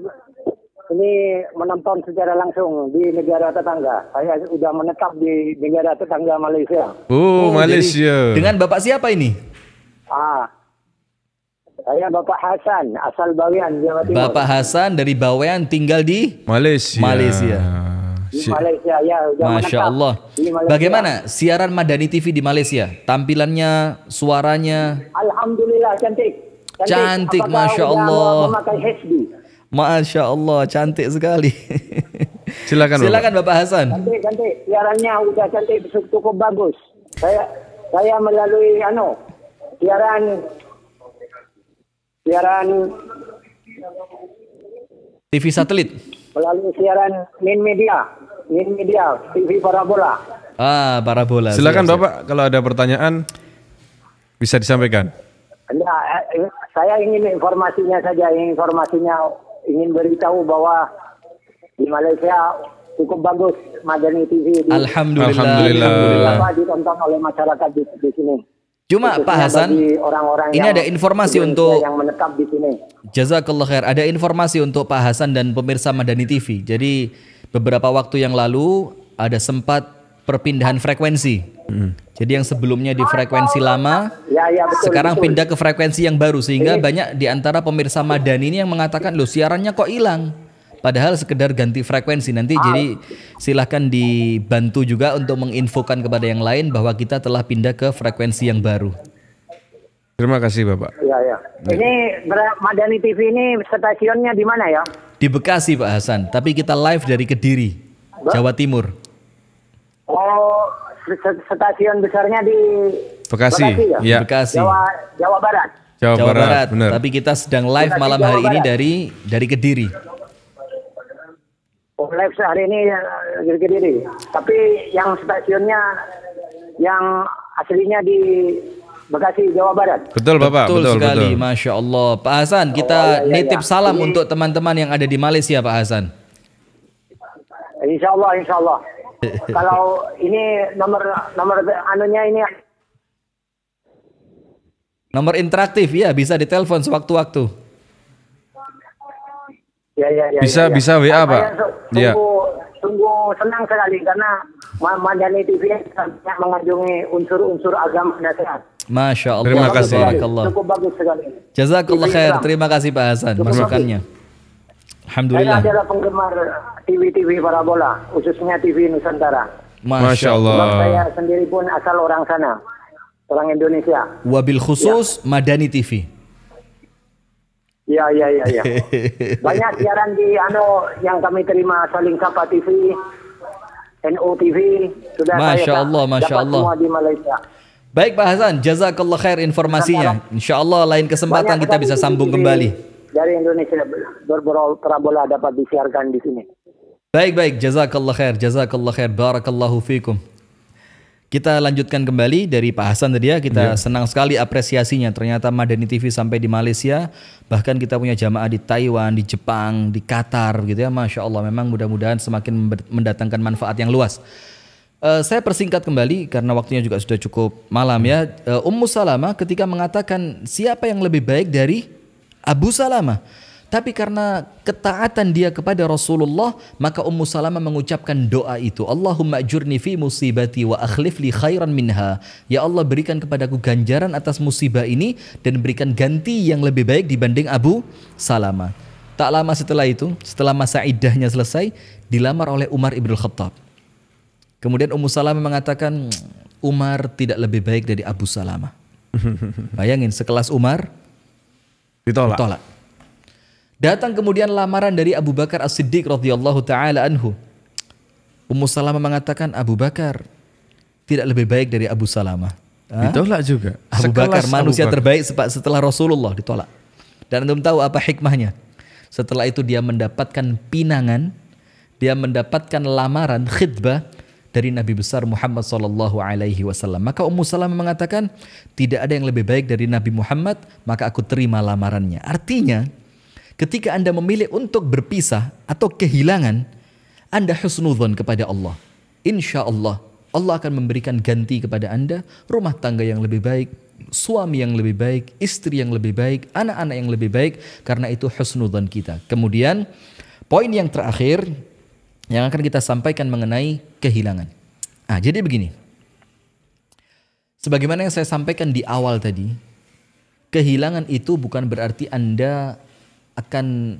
ini menonton secara langsung di negara tetangga. Saya sudah menetap di negara tetangga Malaysia. Oh, oh Malaysia. Dengan bapak siapa ini? Ah, saya Bapak Hasan, asal Bawean, Jawa Timur. Bapak Hasan dari Bawean tinggal di Malaysia. Malaysia. Di Malaysia ya. Masya Allah. Bagaimana siaran Madani TV di Malaysia? Tampilannya, suaranya? Alhamdulillah cantik. Cantik, cantik Masya Allah. Memakai HD? Masya Allah, cantik sekali. Silakan, Silakan Bapak. Bapak Hasan. Cantik, cantik. Siarannya udah cantik, cukup bagus. Saya saya melalui ano, siaran siaran TV satelit. Melalui siaran Min Media, Min Media, TV Parabola. Ah, Parabola. Silakan siap, Bapak siap. kalau ada pertanyaan bisa disampaikan. Nah, saya ingin informasinya saja, informasinya ingin beritahu bahwa di Malaysia cukup bagus Madani TV. Di, Alhamdulillah. Alhamdulillah. Alhamdulillah. ditonton oleh masyarakat di, di sini. Cuma Khususnya Pak Hasan, orang -orang ini ada informasi untuk yang menetap di sini. Jazakallah khair. Ada informasi untuk Pak Hasan dan pemirsa Madani TV. Jadi beberapa waktu yang lalu ada sempat perpindahan frekuensi Hmm. Jadi yang sebelumnya di frekuensi lama, ya, ya, betul, sekarang betul. pindah ke frekuensi yang baru sehingga ini. Iya. banyak di antara pemirsa Madani ini yang mengatakan loh siarannya kok hilang. Padahal sekedar ganti frekuensi nanti ah. jadi silahkan dibantu juga untuk menginfokan kepada yang lain bahwa kita telah pindah ke frekuensi yang baru. Terima kasih Bapak. Ya, ya. ya. Ini Madani TV ini stasiunnya di mana ya? Di Bekasi Pak Hasan, tapi kita live dari Kediri, Jawa Timur. Oh, stasiun besarnya di Bekasi, Bekasi ya? ya. Bekasi. Jawa, Jawa Barat. Jawa, Jawa Barat, Barat. Bener. Tapi kita sedang live malam hari ini dari dari Kediri. Oh, live sehari ini ya, dari Kediri. Tapi yang stasiunnya yang aslinya di Bekasi, Jawa Barat. Betul Bapak, betul, betul sekali. Betul. Masya Allah. Pak Hasan, oh, kita oh, iya, iya, nitip iya. salam Jadi, untuk teman-teman yang ada di Malaysia Pak Hasan. Insya Allah, insya Allah kalau ini nomor nomor anunya ini ya. nomor interaktif ya bisa ditelepon sewaktu-waktu. Ya, ya, ya, bisa ya, ya. bisa WA Pak. Tunggu, iya. ya. senang sekali karena Madani TV mengunjungi unsur-unsur agama nasihat. Masya Allah. Terima kasih. Cukup bagus sekali. Jazakallah khair. Terima kasih Pak Hasan. Masukannya. Alhamdulillah. Saya adalah penggemar TV-TV parabola, khususnya TV Nusantara. Masya Allah. saya sendiri pun asal orang sana, orang Indonesia. Wabil khusus ya. Madani TV. Ya, ya, ya, ya. Banyak siaran di ano yang kami terima saling sapa TV, NU TV, sudah Masya saya Allah, Masya dapat Allah. semua di Malaysia. Baik Pak Hasan, jazakallah khair informasinya. Insya Allah lain kesempatan Banyak kita bisa sambung TV. kembali dari Indonesia berbual dapat disiarkan di sini. Baik baik, jazakallah khair, jazakallah khair, barakallahu fikum. Kita lanjutkan kembali dari Pak Hasan tadi ya. Kita yeah. senang sekali apresiasinya. Ternyata Madani TV sampai di Malaysia, bahkan kita punya jamaah di Taiwan, di Jepang, di Qatar gitu ya. Masya Allah, memang mudah-mudahan semakin mendatangkan manfaat yang luas. Uh, saya persingkat kembali karena waktunya juga sudah cukup malam ya. Uh, Ummu Salama ketika mengatakan siapa yang lebih baik dari Abu Salamah. Tapi karena ketaatan dia kepada Rasulullah, maka Ummu Salamah mengucapkan doa itu. Allahumma ajurni fi musibati wa akhlif li khairan minha. Ya Allah berikan kepadaku ganjaran atas musibah ini dan berikan ganti yang lebih baik dibanding Abu Salamah. Tak lama setelah itu, setelah masa idahnya selesai, dilamar oleh Umar Ibn Khattab. Kemudian Ummu Salamah mengatakan, Umar tidak lebih baik dari Abu Salamah. Bayangin, sekelas Umar, Ditolak. Ditolak. Datang kemudian lamaran dari Abu Bakar As-Siddiq radhiyallahu taala anhu. Ummu Salamah mengatakan Abu Bakar tidak lebih baik dari Abu Salamah. Hah? Ditolak juga. Abu Bakar manusia Abu Bakar. terbaik setelah Rasulullah ditolak. Dan antum tahu apa hikmahnya? Setelah itu dia mendapatkan pinangan, dia mendapatkan lamaran khidbah dari Nabi besar Muhammad Sallallahu Alaihi Wasallam. Maka Ummu Salamah mengatakan, tidak ada yang lebih baik dari Nabi Muhammad, maka aku terima lamarannya. Artinya, ketika Anda memilih untuk berpisah atau kehilangan, Anda husnudhon kepada Allah. Insya Allah, Allah akan memberikan ganti kepada Anda rumah tangga yang lebih baik, suami yang lebih baik, istri yang lebih baik, anak-anak yang lebih baik, karena itu husnudhan kita. Kemudian, poin yang terakhir, yang akan kita sampaikan mengenai kehilangan. Ah, jadi begini. Sebagaimana yang saya sampaikan di awal tadi, kehilangan itu bukan berarti Anda akan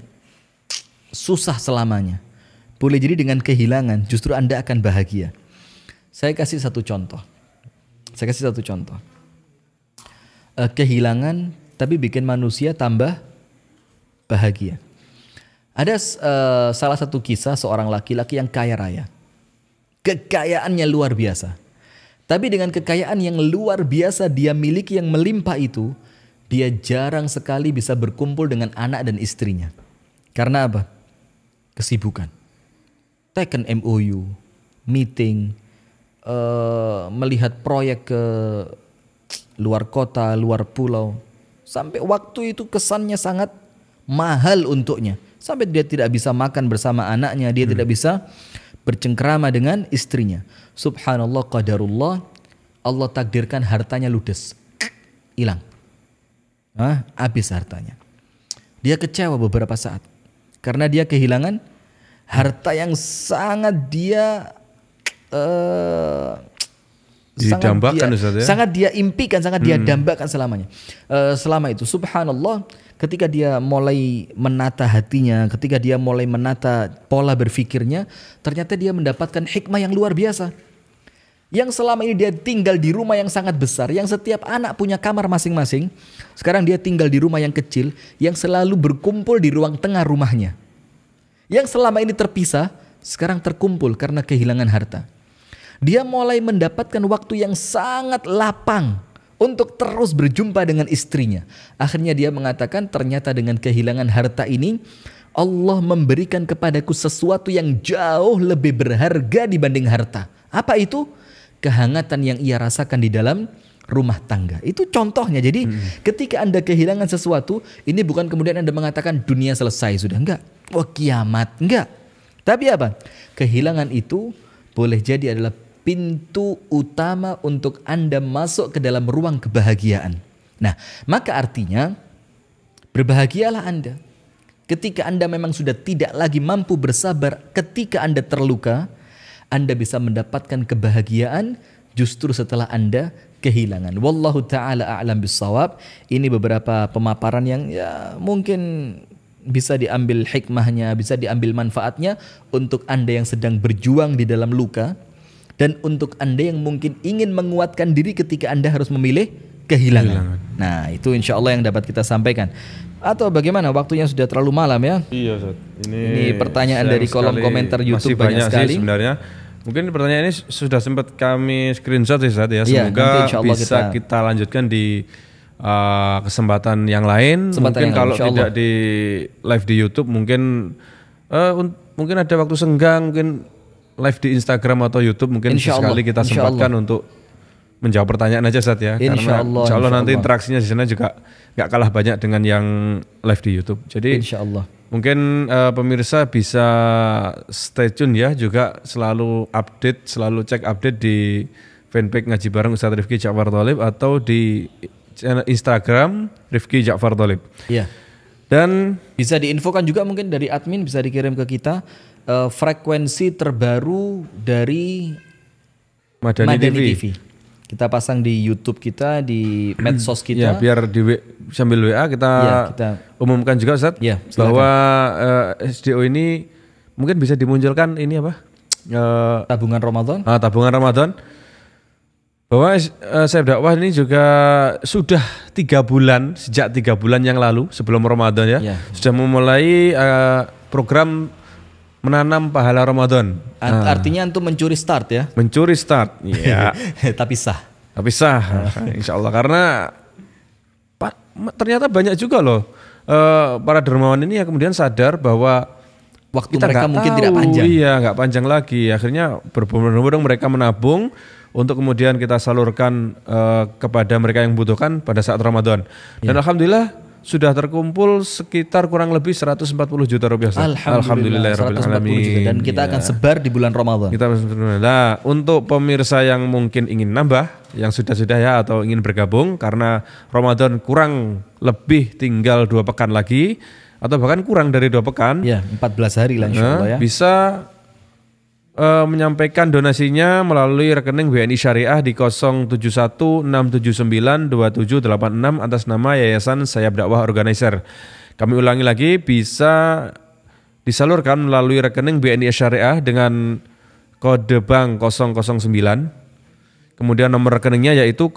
susah selamanya. Boleh jadi dengan kehilangan justru Anda akan bahagia. Saya kasih satu contoh. Saya kasih satu contoh. Eh, kehilangan tapi bikin manusia tambah bahagia. Ada uh, salah satu kisah seorang laki-laki yang kaya raya. Kekayaannya luar biasa. Tapi dengan kekayaan yang luar biasa dia miliki yang melimpah itu, dia jarang sekali bisa berkumpul dengan anak dan istrinya. Karena apa? Kesibukan. Taken MOU, meeting, uh, melihat proyek ke luar kota, luar pulau. Sampai waktu itu kesannya sangat mahal untuknya Sampai dia tidak bisa makan bersama anaknya, dia hmm. tidak bisa bercengkrama dengan istrinya. Subhanallah qadarullah, Allah takdirkan hartanya ludes. Hilang. Hah? Habis hartanya. Dia kecewa beberapa saat. Karena dia kehilangan harta yang sangat dia uh, sangat dia, ya? sangat dia impikan, sangat dia hmm. dambakan selamanya. Uh, selama itu, subhanallah, ketika dia mulai menata hatinya, ketika dia mulai menata pola berfikirnya ternyata dia mendapatkan hikmah yang luar biasa. Yang selama ini dia tinggal di rumah yang sangat besar, yang setiap anak punya kamar masing-masing. Sekarang dia tinggal di rumah yang kecil, yang selalu berkumpul di ruang tengah rumahnya. Yang selama ini terpisah, sekarang terkumpul karena kehilangan harta dia mulai mendapatkan waktu yang sangat lapang untuk terus berjumpa dengan istrinya. Akhirnya dia mengatakan ternyata dengan kehilangan harta ini Allah memberikan kepadaku sesuatu yang jauh lebih berharga dibanding harta. Apa itu? Kehangatan yang ia rasakan di dalam rumah tangga. Itu contohnya. Jadi hmm. ketika Anda kehilangan sesuatu, ini bukan kemudian Anda mengatakan dunia selesai sudah enggak. Wah, oh, kiamat enggak. Tapi apa? Kehilangan itu boleh jadi adalah pintu utama untuk Anda masuk ke dalam ruang kebahagiaan. Nah, maka artinya berbahagialah Anda. Ketika Anda memang sudah tidak lagi mampu bersabar, ketika Anda terluka, Anda bisa mendapatkan kebahagiaan justru setelah Anda kehilangan. Wallahu taala a'lam bisawab. Ini beberapa pemaparan yang ya mungkin bisa diambil hikmahnya, bisa diambil manfaatnya untuk Anda yang sedang berjuang di dalam luka dan untuk Anda yang mungkin ingin menguatkan diri ketika Anda harus memilih kehilangan. kehilangan. Nah, itu insya Allah yang dapat kita sampaikan. Atau bagaimana? Waktunya sudah terlalu malam ya? Iya, Ini, ini pertanyaan dari kolom sekali, komentar YouTube masih banyak, banyak sekali. Sih sebenarnya. Mungkin pertanyaan ini sudah sempat kami screenshot ya Ustaz ya. Iya, Semoga ya, bisa kita... kita lanjutkan di uh, kesempatan yang lain. Kesempatan mungkin yang kalau tidak di live di YouTube mungkin uh, mungkin ada waktu senggang mungkin live di Instagram atau YouTube mungkin insya sekali Allah. kita insya sempatkan Allah. untuk menjawab pertanyaan aja saat ya insya karena Allah, insya Allah nanti interaksinya di sana juga nggak kalah banyak dengan yang live di YouTube. Jadi insya Allah. Mungkin uh, pemirsa bisa stay tune ya juga selalu update, selalu cek update di fanpage ngaji bareng Ustadz Rifki Ja'far Tolib atau di Instagram Rifki Ja'far Tolib. Iya. Dan bisa diinfokan juga mungkin dari admin bisa dikirim ke kita uh, frekuensi terbaru dari Madani, Madani TV. TV. Kita pasang di YouTube kita, di medsos ya, kita. Ya, biar di sambil WA kita, ya, kita umumkan juga Ustaz ya, bahwa uh, eh, SDO ini mungkin bisa dimunculkan ini apa? Uh, tabungan Ramadan. Ah, tabungan Ramadan. Bahwa uh, saya dakwah ini juga sudah tiga bulan sejak tiga bulan yang lalu sebelum Ramadan ya, ya. sudah memulai uh, program menanam pahala Ramadan. Art ah. Artinya antum mencuri start ya? Mencuri start, iya. Tapi sah. Tapi sah, insya Allah. Karena ternyata banyak juga loh eh, para dermawan ini yang kemudian sadar bahwa waktu kita mereka mungkin tahu, tidak panjang. Iya, nggak panjang lagi. Akhirnya berbondong-bondong mereka menabung untuk kemudian kita salurkan uh, kepada mereka yang membutuhkan pada saat Ramadan. Dan ya. alhamdulillah sudah terkumpul sekitar kurang lebih 140 juta rupiah. Alhamdulillah, Alhamdulillah 140 ya juta dan kita ya. akan sebar di bulan Ramadan. Kita nah, untuk pemirsa yang mungkin ingin nambah, yang sudah-sudah ya atau ingin bergabung karena Ramadan kurang lebih tinggal dua pekan lagi atau bahkan kurang dari dua pekan. Ya, 14 hari lah insya eh, Allah ya. Bisa uh, menyampaikan donasinya melalui rekening BNI Syariah di 0716792786 atas nama Yayasan Sayap Dakwah Organizer. Kami ulangi lagi bisa disalurkan melalui rekening BNI Syariah dengan kode bank 009 kemudian nomor rekeningnya yaitu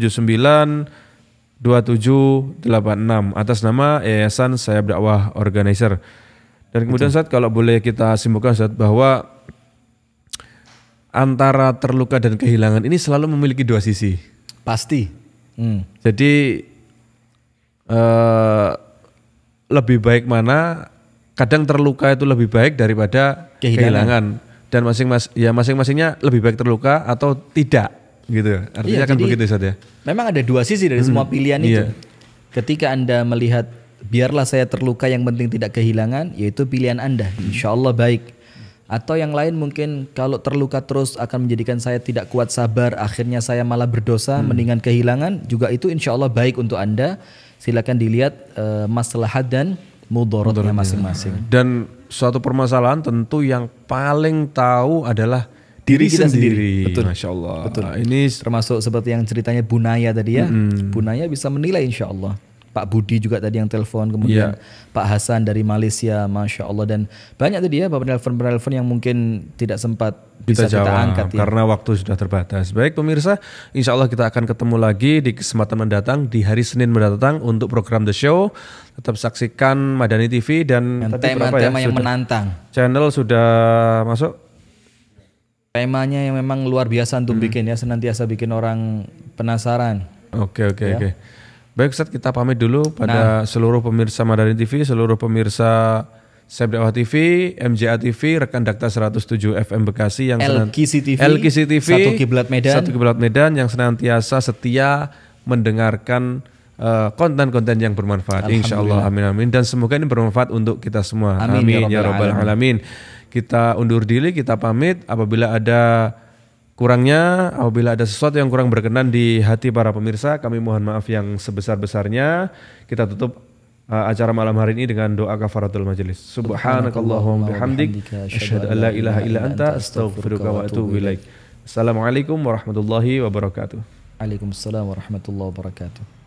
0716792786 atas nama Yayasan Sayap Dakwah Organizer. Dan kemudian saat kalau boleh kita simpulkan saat bahwa antara terluka dan kehilangan ini selalu memiliki dua sisi. Pasti. Hmm. Jadi uh, lebih baik mana? Kadang terluka itu lebih baik daripada kehilangan. kehilangan. Dan masing-masing ya masing-masingnya lebih baik terluka atau tidak gitu. Artinya iya, kan begitu saja. ya. Memang ada dua sisi dari hmm. semua pilihan iya. itu. Ketika Anda melihat biarlah saya terluka yang penting tidak kehilangan yaitu pilihan Anda insya Allah baik atau yang lain mungkin kalau terluka terus akan menjadikan saya tidak kuat sabar akhirnya saya malah berdosa hmm. mendingan kehilangan juga itu insya Allah baik untuk Anda silakan dilihat uh, maslahat dan mudorotnya masing-masing dan suatu permasalahan tentu yang paling tahu adalah diri kita sendiri. sendiri. Betul. Masya Allah. Betul. Nah, ini termasuk seperti yang ceritanya Bunaya tadi ya. Hmm. Bunaya bisa menilai insya Allah. Pak Budi juga tadi yang telepon, kemudian yeah. Pak Hasan dari Malaysia, masya Allah dan banyak tadi ya bapak penelpon-penelpon yang mungkin tidak sempat bisa kita jawab kita angkat ya. karena waktu sudah terbatas. Baik pemirsa, insya Allah kita akan ketemu lagi di kesempatan mendatang di hari Senin mendatang untuk program The Show. Tetap saksikan Madani TV dan tema-tema ya? yang menantang. Channel sudah masuk temanya yang memang luar biasa untuk hmm. bikin ya senantiasa bikin orang penasaran. Oke oke ya. oke. Baik Ustaz, kita pamit dulu pada nah. seluruh pemirsa Madarin TV, seluruh pemirsa Seb Dakwah TV, MJA TV, Rekan Dakta 107 FM Bekasi yang LKC TV, LKC TV, Satu Kiblat Medan, Satu Kiblat Medan yang senantiasa setia mendengarkan eh, konten-konten uh, yang bermanfaat. Insya Allah, amin amin. Dan semoga ini bermanfaat untuk kita semua. Amin, ya amin ya robbal alamin. Kita undur diri, kita pamit. Apabila ada Kurangnya, apabila ada sesuatu yang kurang berkenan di hati para pemirsa, kami mohon maaf yang sebesar-besarnya. Kita tutup uh, acara malam hari ini dengan doa kafaratul majelis. Subhanakallahumma bihamdik, asyhadu an ilaha illa anta, astaghfiruka wa atubu ilaik. Assalamualaikum warahmatullahi wabarakatuh. Waalaikumsalam warahmatullahi wabarakatuh.